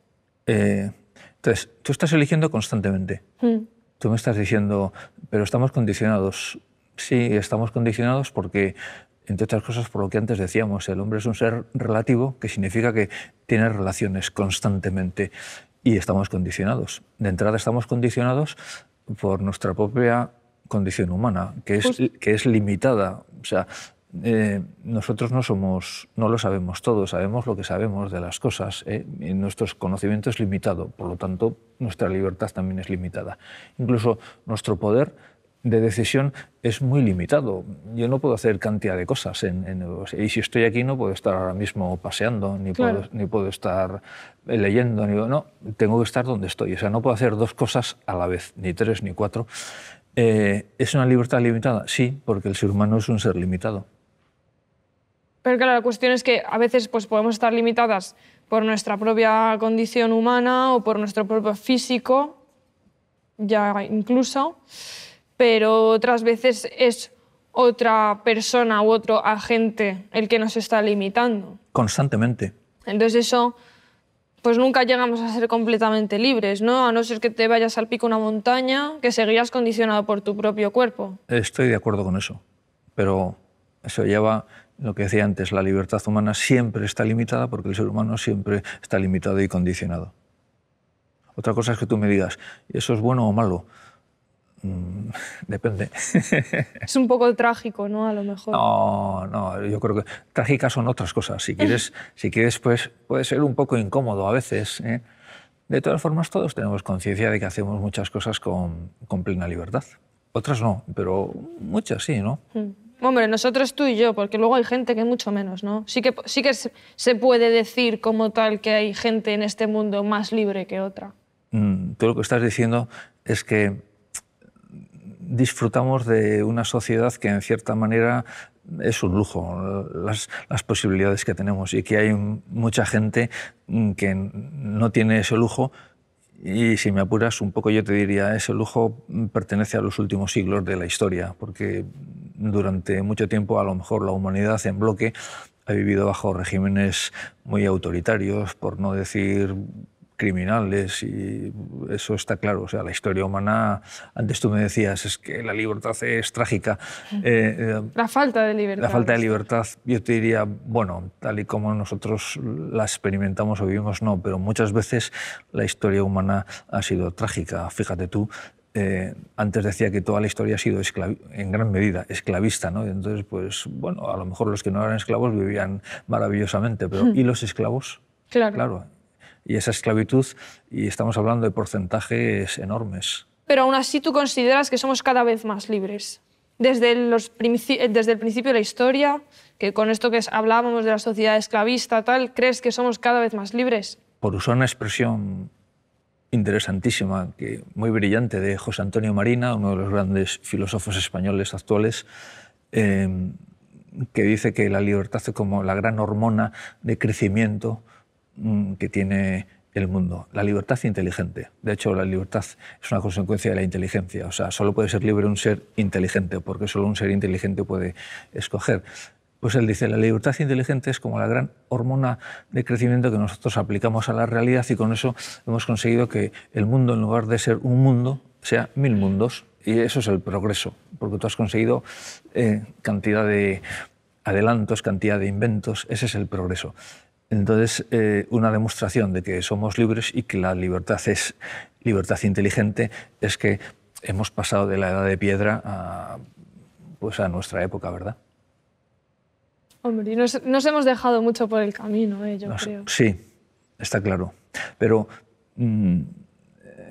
Eh, entonces, tú estás eligiendo constantemente. Hmm. Tú me estás diciendo, pero estamos condicionados. Sí, estamos condicionados porque, entre otras cosas, por lo que antes decíamos, el hombre es un ser relativo, que significa que tiene relaciones constantemente y estamos condicionados. De entrada estamos condicionados por nuestra propia condición humana, que es, que es limitada. O sea, eh, nosotros no somos, no lo sabemos todo, sabemos lo que sabemos de las cosas. Eh, y nuestro conocimiento es limitado, por lo tanto, nuestra libertad también es limitada. Incluso nuestro poder de decisión es muy limitado. Yo no puedo hacer cantidad de cosas. En, y si estoy aquí no puedo estar ahora mismo paseando, ni, puedo, estar eh, leyendo, ni, no, tengo que estar donde estoy. O sea, no puedo hacer dos cosas a la vez, ni tres, ni cuatro. ¿Es una libertad limitada? Sí, porque el ser humano es un ser limitado. Pero claro, la cuestión es que a veces pues, podemos estar limitadas por nuestra propia condición humana o por nuestro propio físico, ya incluso, pero otras veces es otra persona u otro agente el que nos está limitando. Constantemente. Entonces eso, pues nunca llegamos a ser completamente libres, ¿no? A no ser que te vayas al pico de una montaña, que seguirás condicionado por tu propio cuerpo. Estoy de acuerdo con eso, pero eso lleva lo que decía antes, la libertad humana siempre está limitada porque el ser humano siempre está limitado y condicionado. Otra cosa es que tú me digas, ¿eso es bueno o malo? Mm, depende. Es un poco trágico, ¿no? A lo mejor. No, no, yo creo que trágicas son otras cosas. Si quieres, si quieres pues puede ser un poco incómodo a veces. ¿eh? De todas formas, todos tenemos conciencia de que hacemos muchas cosas con, plena libertad. Otras no, pero muchas sí, ¿no? Mm. Hombre, nosotros tú y yo, porque luego hay gente que mucho menos, ¿no? Sí que, sí que se puede decir como tal que hay gente en este mundo más libre que otra. Mm, tú lo que estás diciendo es que disfrutamos de una sociedad que en cierta manera es un lujo las, las, posibilidades que tenemos y que hay mucha gente mm, que no tiene ese lujo y si me apuras un poco yo te diría ese lujo pertenece a los últimos siglos de la historia porque durante mucho tiempo a lo mejor la humanidad en bloque ha vivido bajo regímenes muy autoritarios, por no decir criminales y eso está claro. O sea, la historia humana, antes tú me decías, es que la libertad es trágica. Eh, eh, la falta de libertad. La falta de libertad, yo te diría, bueno, tal y como nosotros la experimentamos o vivimos, no, pero muchas veces la historia humana ha sido trágica. Fíjate tú, eh, antes decía que toda la historia ha sido en gran medida esclavista, ¿no? Entonces, pues bueno, a lo mejor los que no eran esclavos vivían maravillosamente, pero hmm. ¿y los esclavos? Claro. Y esa esclavitud, y estamos hablando de porcentajes enormes. Pero aún así tú consideras que somos cada vez más libres. Desde, eh, desde el principio de la historia, que con esto que hablábamos de la sociedad esclavista, tal, ¿crees que somos cada vez más libres? Por usar una expresión interesantísima, que, muy brillante, de José Antonio Marina, uno de los grandes filósofos españoles actuales, em, que dice que la libertad es como la gran hormona de crecimiento mm, que tiene el mundo. La libertad inteligente. De hecho, la libertad es una consecuencia de la inteligencia. O sea, solo puede ser libre un ser inteligente, porque solo un ser inteligente puede escoger. Pues él dice, la libertad inteligente es como la gran hormona de crecimiento que nosotros aplicamos a la realidad y con eso hemos conseguido que el mundo, en lugar de ser un mundo, sea mil mundos. Y eso es el progreso, porque tú has conseguido eh, cantidad de adelantos, cantidad de inventos, ese es el progreso. Entonces, eh, una demostración de que somos libres y que la libertad es libertad inteligente es que hemos pasado de la edad de piedra pues a nuestra época, ¿verdad? Hombre, nos, hemos dejado mucho por el camino, ¿eh? yo creo. Sí, está claro. Pero mm,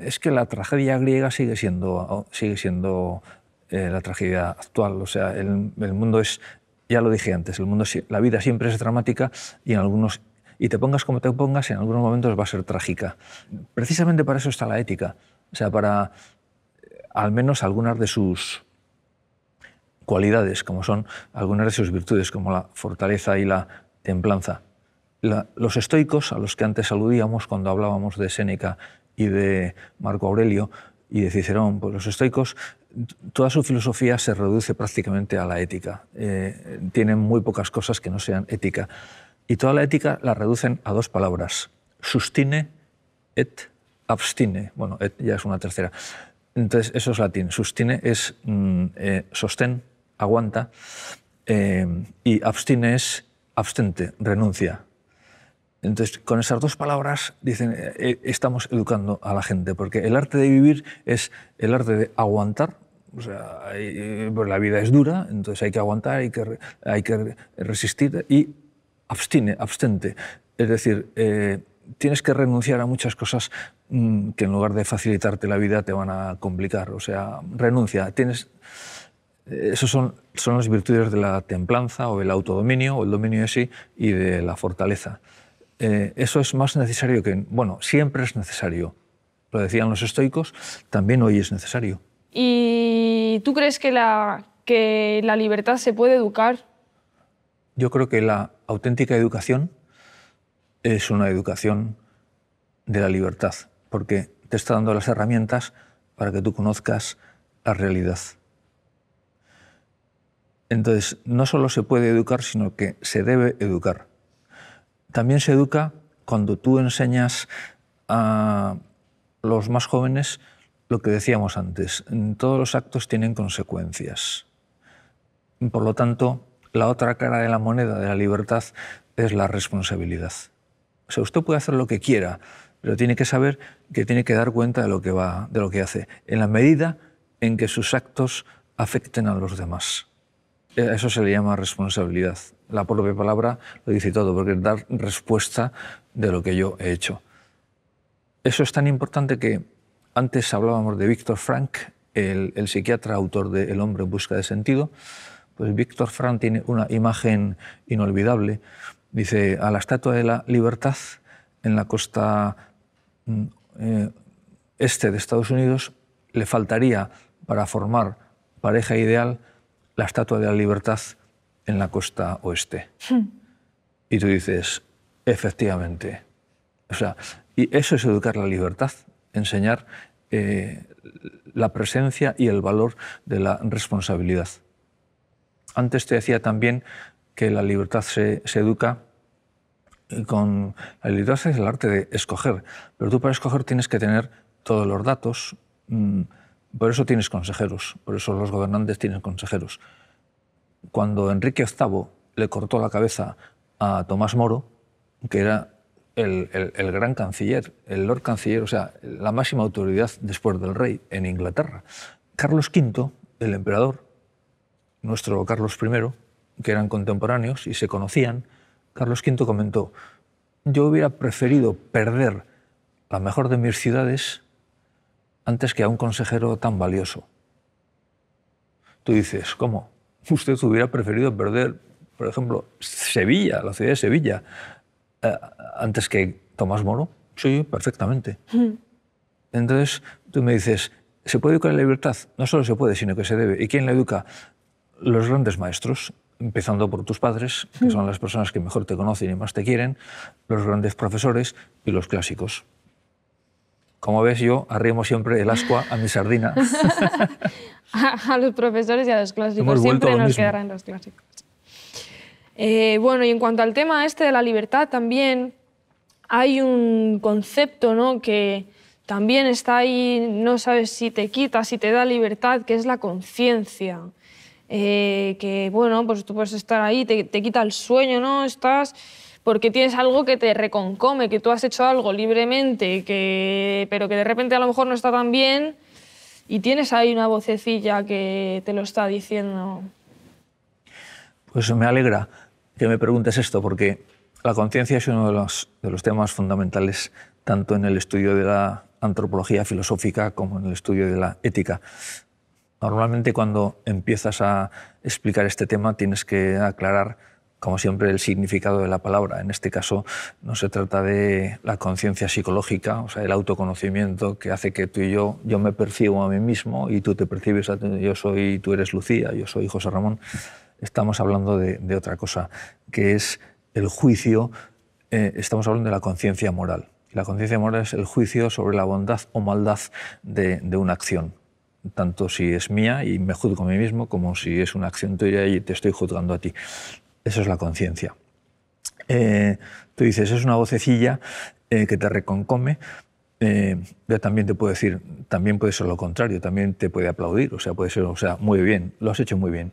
es que la tragedia griega sigue siendo, sigue siendo eh, la tragedia actual. O sea, el, mundo es, ya lo dije antes, el mundo, la vida siempre es dramática y en algunos y te pongas como te pongas, en algunos momentos va a ser trágica. Precisamente para eso está la ética, o sea, para eh, al menos algunas de sus cualidades, como son algunas de sus virtudes, como la fortaleza y la templanza. los estoicos, a los que antes aludíamos cuando hablábamos de Séneca y de Marco Aurelio y de Cicerón, pues los estoicos, toda su filosofía se reduce prácticamente a la ética. Eh, tienen muy pocas cosas que no sean ética. Y toda la ética la reducen a dos palabras, sustine et abstine. Bueno, et ya es una tercera. Entonces, eso es latín. Sustine es mm, eh, sostén, aguanta. Eh, y abstine es abstente, renuncia. Entonces, con esas dos palabras, dicen, eh, eh, estamos educando a la gente, porque el arte de vivir es el arte de aguantar. O sea, pues la vida es dura, entonces hay que aguantar, hay que, hay que resistir y abstine, abstente. Es decir, tienes que renunciar a muchas cosas mm, que en lugar de facilitarte la vida te van a complicar. O sea, renuncia. Tienes. Eh, Esas son, son las virtudes de la templanza o el autodominio o el dominio de sí y de la fortaleza. Eh, eso es más necesario que, bueno, siempre es necesario. Lo decían los estoicos, también hoy es necesario. ¿Y tú crees que que la libertad se puede educar? Yo creo que la auténtica educación es una educación de la libertad, porque te está dando las herramientas para que tú conozcas la realidad. Entonces, no solo se puede educar, sino que se debe educar. También se educa cuando tú enseñas a los más jóvenes lo que decíamos antes, todos los actos tienen consecuencias. Por lo tanto, la otra cara de la moneda de la libertad es la responsabilidad. O sea, usted puede hacer lo que quiera, pero tiene que saber que tiene que dar cuenta de lo que, de lo que hace, en la medida en que sus actos afecten a los demás. Eso se le llama responsabilidad. La propia palabra lo dice todo, porque es dar respuesta de lo que yo he hecho. Eso es tan importante que antes hablábamos de Víctor Frank, el, psiquiatra autor de El hombre en busca de sentido. Pues Víctor Frank tiene una imagen inolvidable. Dice, a la Estatua de la Libertad, en la costa mm, eh, este de Estados Unidos, le faltaría para formar pareja ideal la Estatua de la Libertad en la costa oeste. Hmm. Y tú dices, efectivamente. O sea, y eso es educar la libertad, enseñar eh, la presencia y el valor de la responsabilidad. Antes te decía también que la libertad se, educa con la libertad es el arte de escoger, pero tú para escoger tienes que tener todos los datos. Mm, por eso tienes consejeros, por eso los gobernantes tienen consejeros. Cuando Enrique VIII le cortó la cabeza a Tomás Moro, que era el, gran canciller, el Lord Canciller, o sea, la máxima autoridad después del rey en Inglaterra. Carlos V, el emperador, nuestro Carlos I, que eran contemporáneos y se conocían, Carlos V comentó, yo hubiera preferido perder la mejor de mis ciudades antes que a un consejero tan valioso. Tú dices, ¿cómo? Usted hubiera preferido perder, por ejemplo, Sevilla, la ciudad de Sevilla, eh, antes que Tomás Moro. Sí, perfectamente. Entonces tú me dices, ¿se puede educar en la libertad? No solo se puede, sino que se debe. ¿Y quién la educa? Los grandes maestros, empezando por tus padres, que mm. son las personas que mejor te conocen y más te quieren, los grandes profesores y los clásicos. Como ves, yo arrimo siempre el ascua a mi sardina. a, los profesores y a los clásicos. siempre nos mismo. quedarán los clásicos. Eh, bueno, y en cuanto al tema este de la libertad, también hay un concepto ¿no? que también está ahí, no sabes si te quita, si te da libertad, que es la conciencia. Eh, que bueno, pues tú puedes estar ahí, te, te quita el sueño, ¿no? Estás porque tienes algo que te reconcome, que tú has hecho algo libremente, que, pero que de repente a lo mejor no está tan bien y tienes ahí una vocecilla que te lo está diciendo. Pues me alegra que me preguntes esto, porque la conciencia es uno los, de los temas fundamentales tanto en el estudio de la antropología filosófica como en el estudio de la ética. Normalmente cuando empiezas a explicar este tema tienes que aclarar como siempre, el significado de la palabra. En este caso, no se trata de la conciencia psicológica, o sea, el autoconocimiento que hace que tú y yo, yo me percibo a mí mismo y tú te percibes a ti, yo soy, tú eres Lucía, yo soy José Ramón. Estamos hablando de, otra cosa, que es el juicio, eh, estamos hablando de la conciencia moral. La conciencia moral es el juicio sobre la bondad o maldad de, de una acción tanto si es mía y me juzgo a mí mismo como si es una acción tuya y te estoy juzgando a ti. Eso es la conciencia. Eh, tú dices, es una vocecilla eh, que te reconcome. Eh, yo también te puedo decir, también puede ser lo contrario, también te puede aplaudir, o sea, puede ser, o sea, muy bien, lo has hecho muy bien.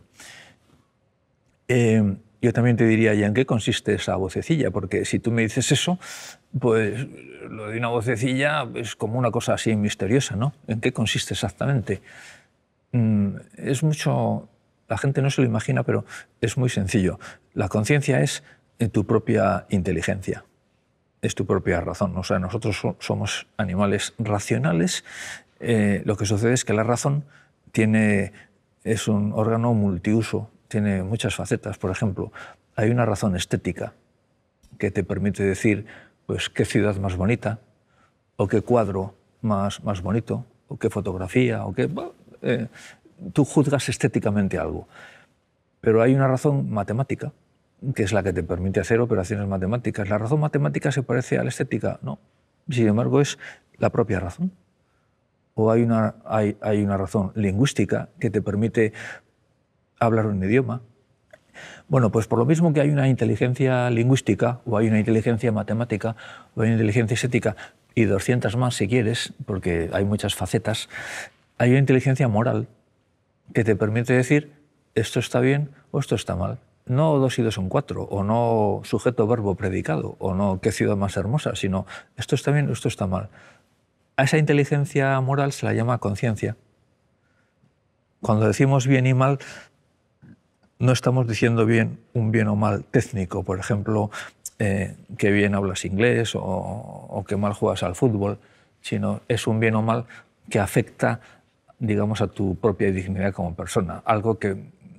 yo también te diría, ¿y en qué consiste esa vocecilla? Porque si tú me dices eso, pues lo de una vocecilla es como una cosa así misteriosa, ¿no? ¿En qué consiste exactamente? Mm, es mucho la gente no se lo imagina, pero es muy sencillo. La conciencia es tu propia inteligencia, es tu propia razón. O sea, nosotros somos animales racionales. Eh, lo que sucede es que la razón tiene, es un órgano multiuso, tiene muchas facetas. Por ejemplo, hay una razón estética que te permite decir pues, qué ciudad más bonita, o qué cuadro más, más bonito, o qué fotografía, o qué... Eh, tú juzgas estéticamente algo, pero hay una razón matemática, que es la que te permite hacer operaciones matemáticas. ¿La razón matemática se parece a la estética? No. Sin embargo, es la propia razón. O hay una, hay, hay una razón lingüística que te permite hablar un idioma. Bueno, pues por lo mismo que hay una inteligencia lingüística, o hay una inteligencia matemática, o hay una inteligencia estética, y 200 más si quieres, porque hay muchas facetas, hay una inteligencia moral que te permite decir esto está bien o esto está mal. No dos y dos son cuatro, o no sujeto, verbo, predicado, o no qué ciudad más hermosa, sino esto está bien o esto está mal. A esa inteligencia moral se la llama conciencia. Cuando decimos bien y mal, no estamos diciendo bien un bien o mal técnico, por ejemplo, eh, qué bien hablas inglés o, qué mal juegas al fútbol, sino es un bien o mal que afecta digamos, a tu propia dignidad como persona. Algo que,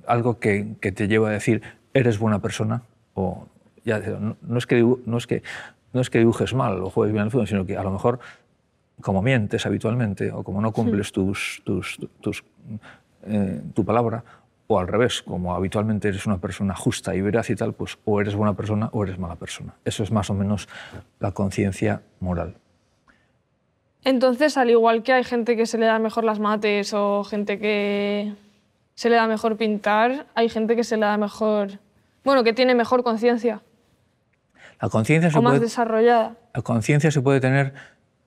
algo que, te lleva a decir, eres buena persona, o ya, no, es que, no, es que, no es que dibujes mal o juegues bien al fútbol, sino que a lo mejor, como mientes habitualmente, o como no cumples tus, tus, tus, eh, tu palabra, o al revés, como habitualmente eres una persona justa y veraz y tal, pues o eres buena persona o eres mala persona. Eso es más o menos la conciencia moral. Entonces, al igual que hay gente que se le da mejor las mates o gente que se le da mejor pintar, hay gente que se le da mejor, bueno, que tiene mejor conciencia. La conciencia se más puede, desarrollada. La conciencia se puede tener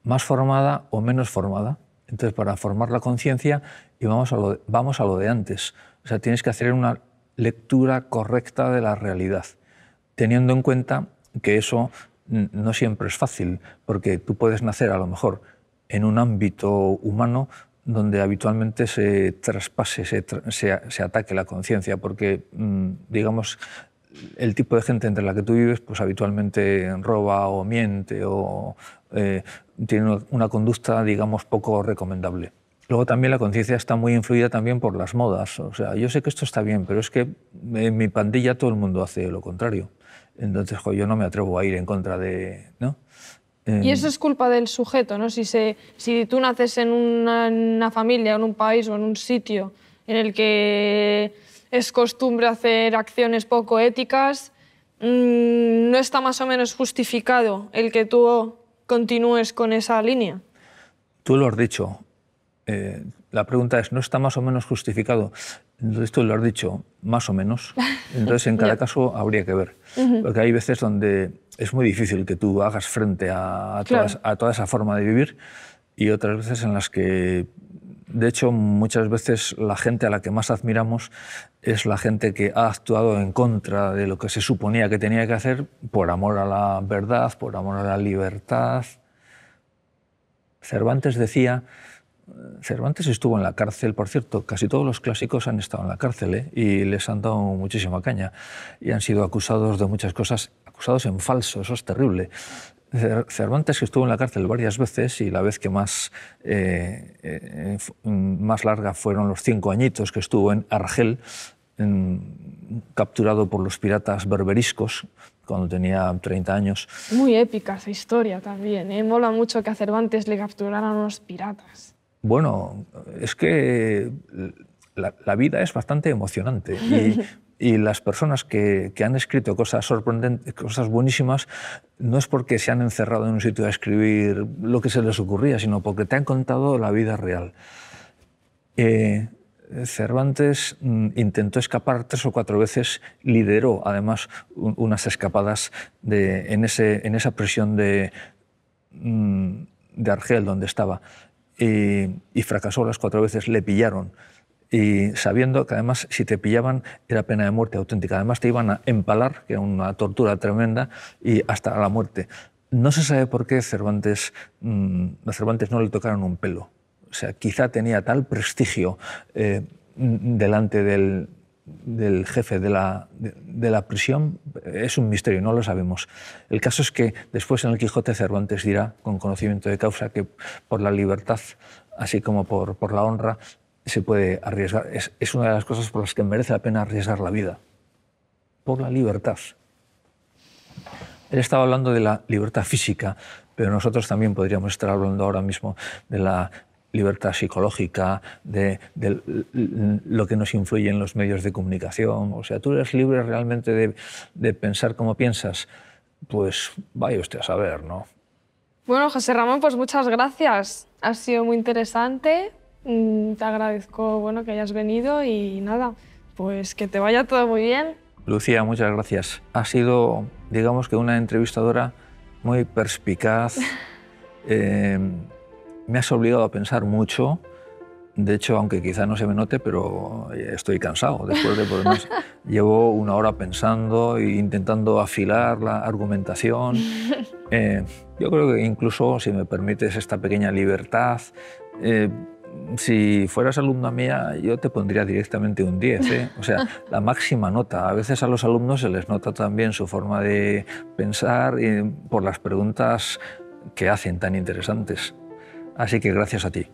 más formada o menos formada. Entonces, para formar la conciencia, y vamos a, lo, vamos a lo de antes, o sea, tienes que hacer una lectura correcta de la realidad, teniendo en cuenta que eso no siempre es fácil, porque tú puedes nacer a lo mejor en un ámbito humano donde habitualmente se traspase, se, ataque la conciencia, porque, mm, digamos, el tipo de gente entre la que tú vives, pues habitualmente roba o miente o eh, tiene una conducta, digamos, poco recomendable. Luego también la conciencia está muy influida también por las modas. O sea, yo sé que esto está bien, pero es que en mi pandilla todo el mundo hace lo contrario. Entonces, yo no me atrevo a ir en contra de... ¿no? Y em. eso es culpa del sujeto, ¿no? Si, tú naces en una, familia, en un país o en un sitio en el que es costumbre hacer acciones poco éticas, mm, no está más o menos justificado el que tú continúes con esa línea. Tú lo has dicho. Eh, la pregunta es, ¿no está más o menos justificado? Entonces tú lo has dicho, más o menos. Entonces en cada caso habría que ver. Porque hay veces donde es muy difícil que tú hagas frente a, toda, esa forma de vivir y otras veces en las que, de hecho, muchas veces la gente a la que más admiramos es la gente que ha actuado en contra de lo que se suponía que tenía que hacer por amor a la verdad, por amor a la libertad. Cervantes decía, Cervantes estuvo en la cárcel, por cierto, casi todos los clásicos han estado en la cárcel ¿eh? y les han dado muchísima caña y han sido acusados de muchas cosas acusados en falso, eso es terrible. Cervantes que estuvo en la cárcel varias veces y la vez que más, eh, eh, mm, más larga fueron los cinco añitos que estuvo en Argel, capturado por los piratas berberiscos cuando tenía 30 años. Muy épica esa historia también. ¿eh? Mola mucho que a Cervantes le capturaran unos piratas. Bueno, es que la, vida es bastante emocionante y y las personas que, han escrito cosas sorprendentes, cosas buenísimas, no es porque se han encerrado en un sitio a escribir lo que se les ocurría, sino porque te han contado la vida real. Eh, Cervantes mm, intentó escapar tres o cuatro veces, lideró además unas escapadas en, esa prisión de, mm, Argel donde estaba y fracasó las cuatro veces, le pillaron y sabiendo que además si te pillaban era pena de muerte auténtica. Además te iban a empalar, que era una tortura tremenda, y hasta la muerte. No se sabe por qué Cervantes, mm, a Cervantes no le tocaron un pelo. O sea, quizá tenía tal prestigio eh, delante del, jefe de la, de la, prisión es un misterio, no lo sabemos. El caso es que después en el Quijote Cervantes dirá, con conocimiento de causa, que por la libertad, así como por, por la honra, se puede arriesgar. Es, es, una de las cosas por las que merece la pena arriesgar la vida, por la libertad. Él estaba hablando de la libertad física, pero nosotros también podríamos estar hablando ahora mismo de la libertad psicológica, de, lo que nos influye en los medios de comunicación. O sea, tú eres libre realmente de, de pensar como piensas. Pues vaya usted a saber, ¿no? Bueno, José Ramón, pues muchas gracias. Ha sido muy interesante. Mm, te agradezco bueno, que hayas venido y nada, pues que te vaya todo muy bien. Lucía, muchas gracias. Ha sido, digamos que una entrevistadora muy perspicaz. Eh, me has obligado a pensar mucho. De hecho, aunque quizá no se me note, pero eh, estoy cansado después de por menos Llevo una hora pensando e intentando afilar la argumentación. Eh, yo creo que incluso, si me permites esta pequeña libertad, si fueras alumna mía, yo te pondría directamente un 10, ¿eh? o sea, la máxima nota. A veces a los alumnos se les nota también su forma de pensar por las preguntas que hacen tan interesantes. Así que gracias a ti.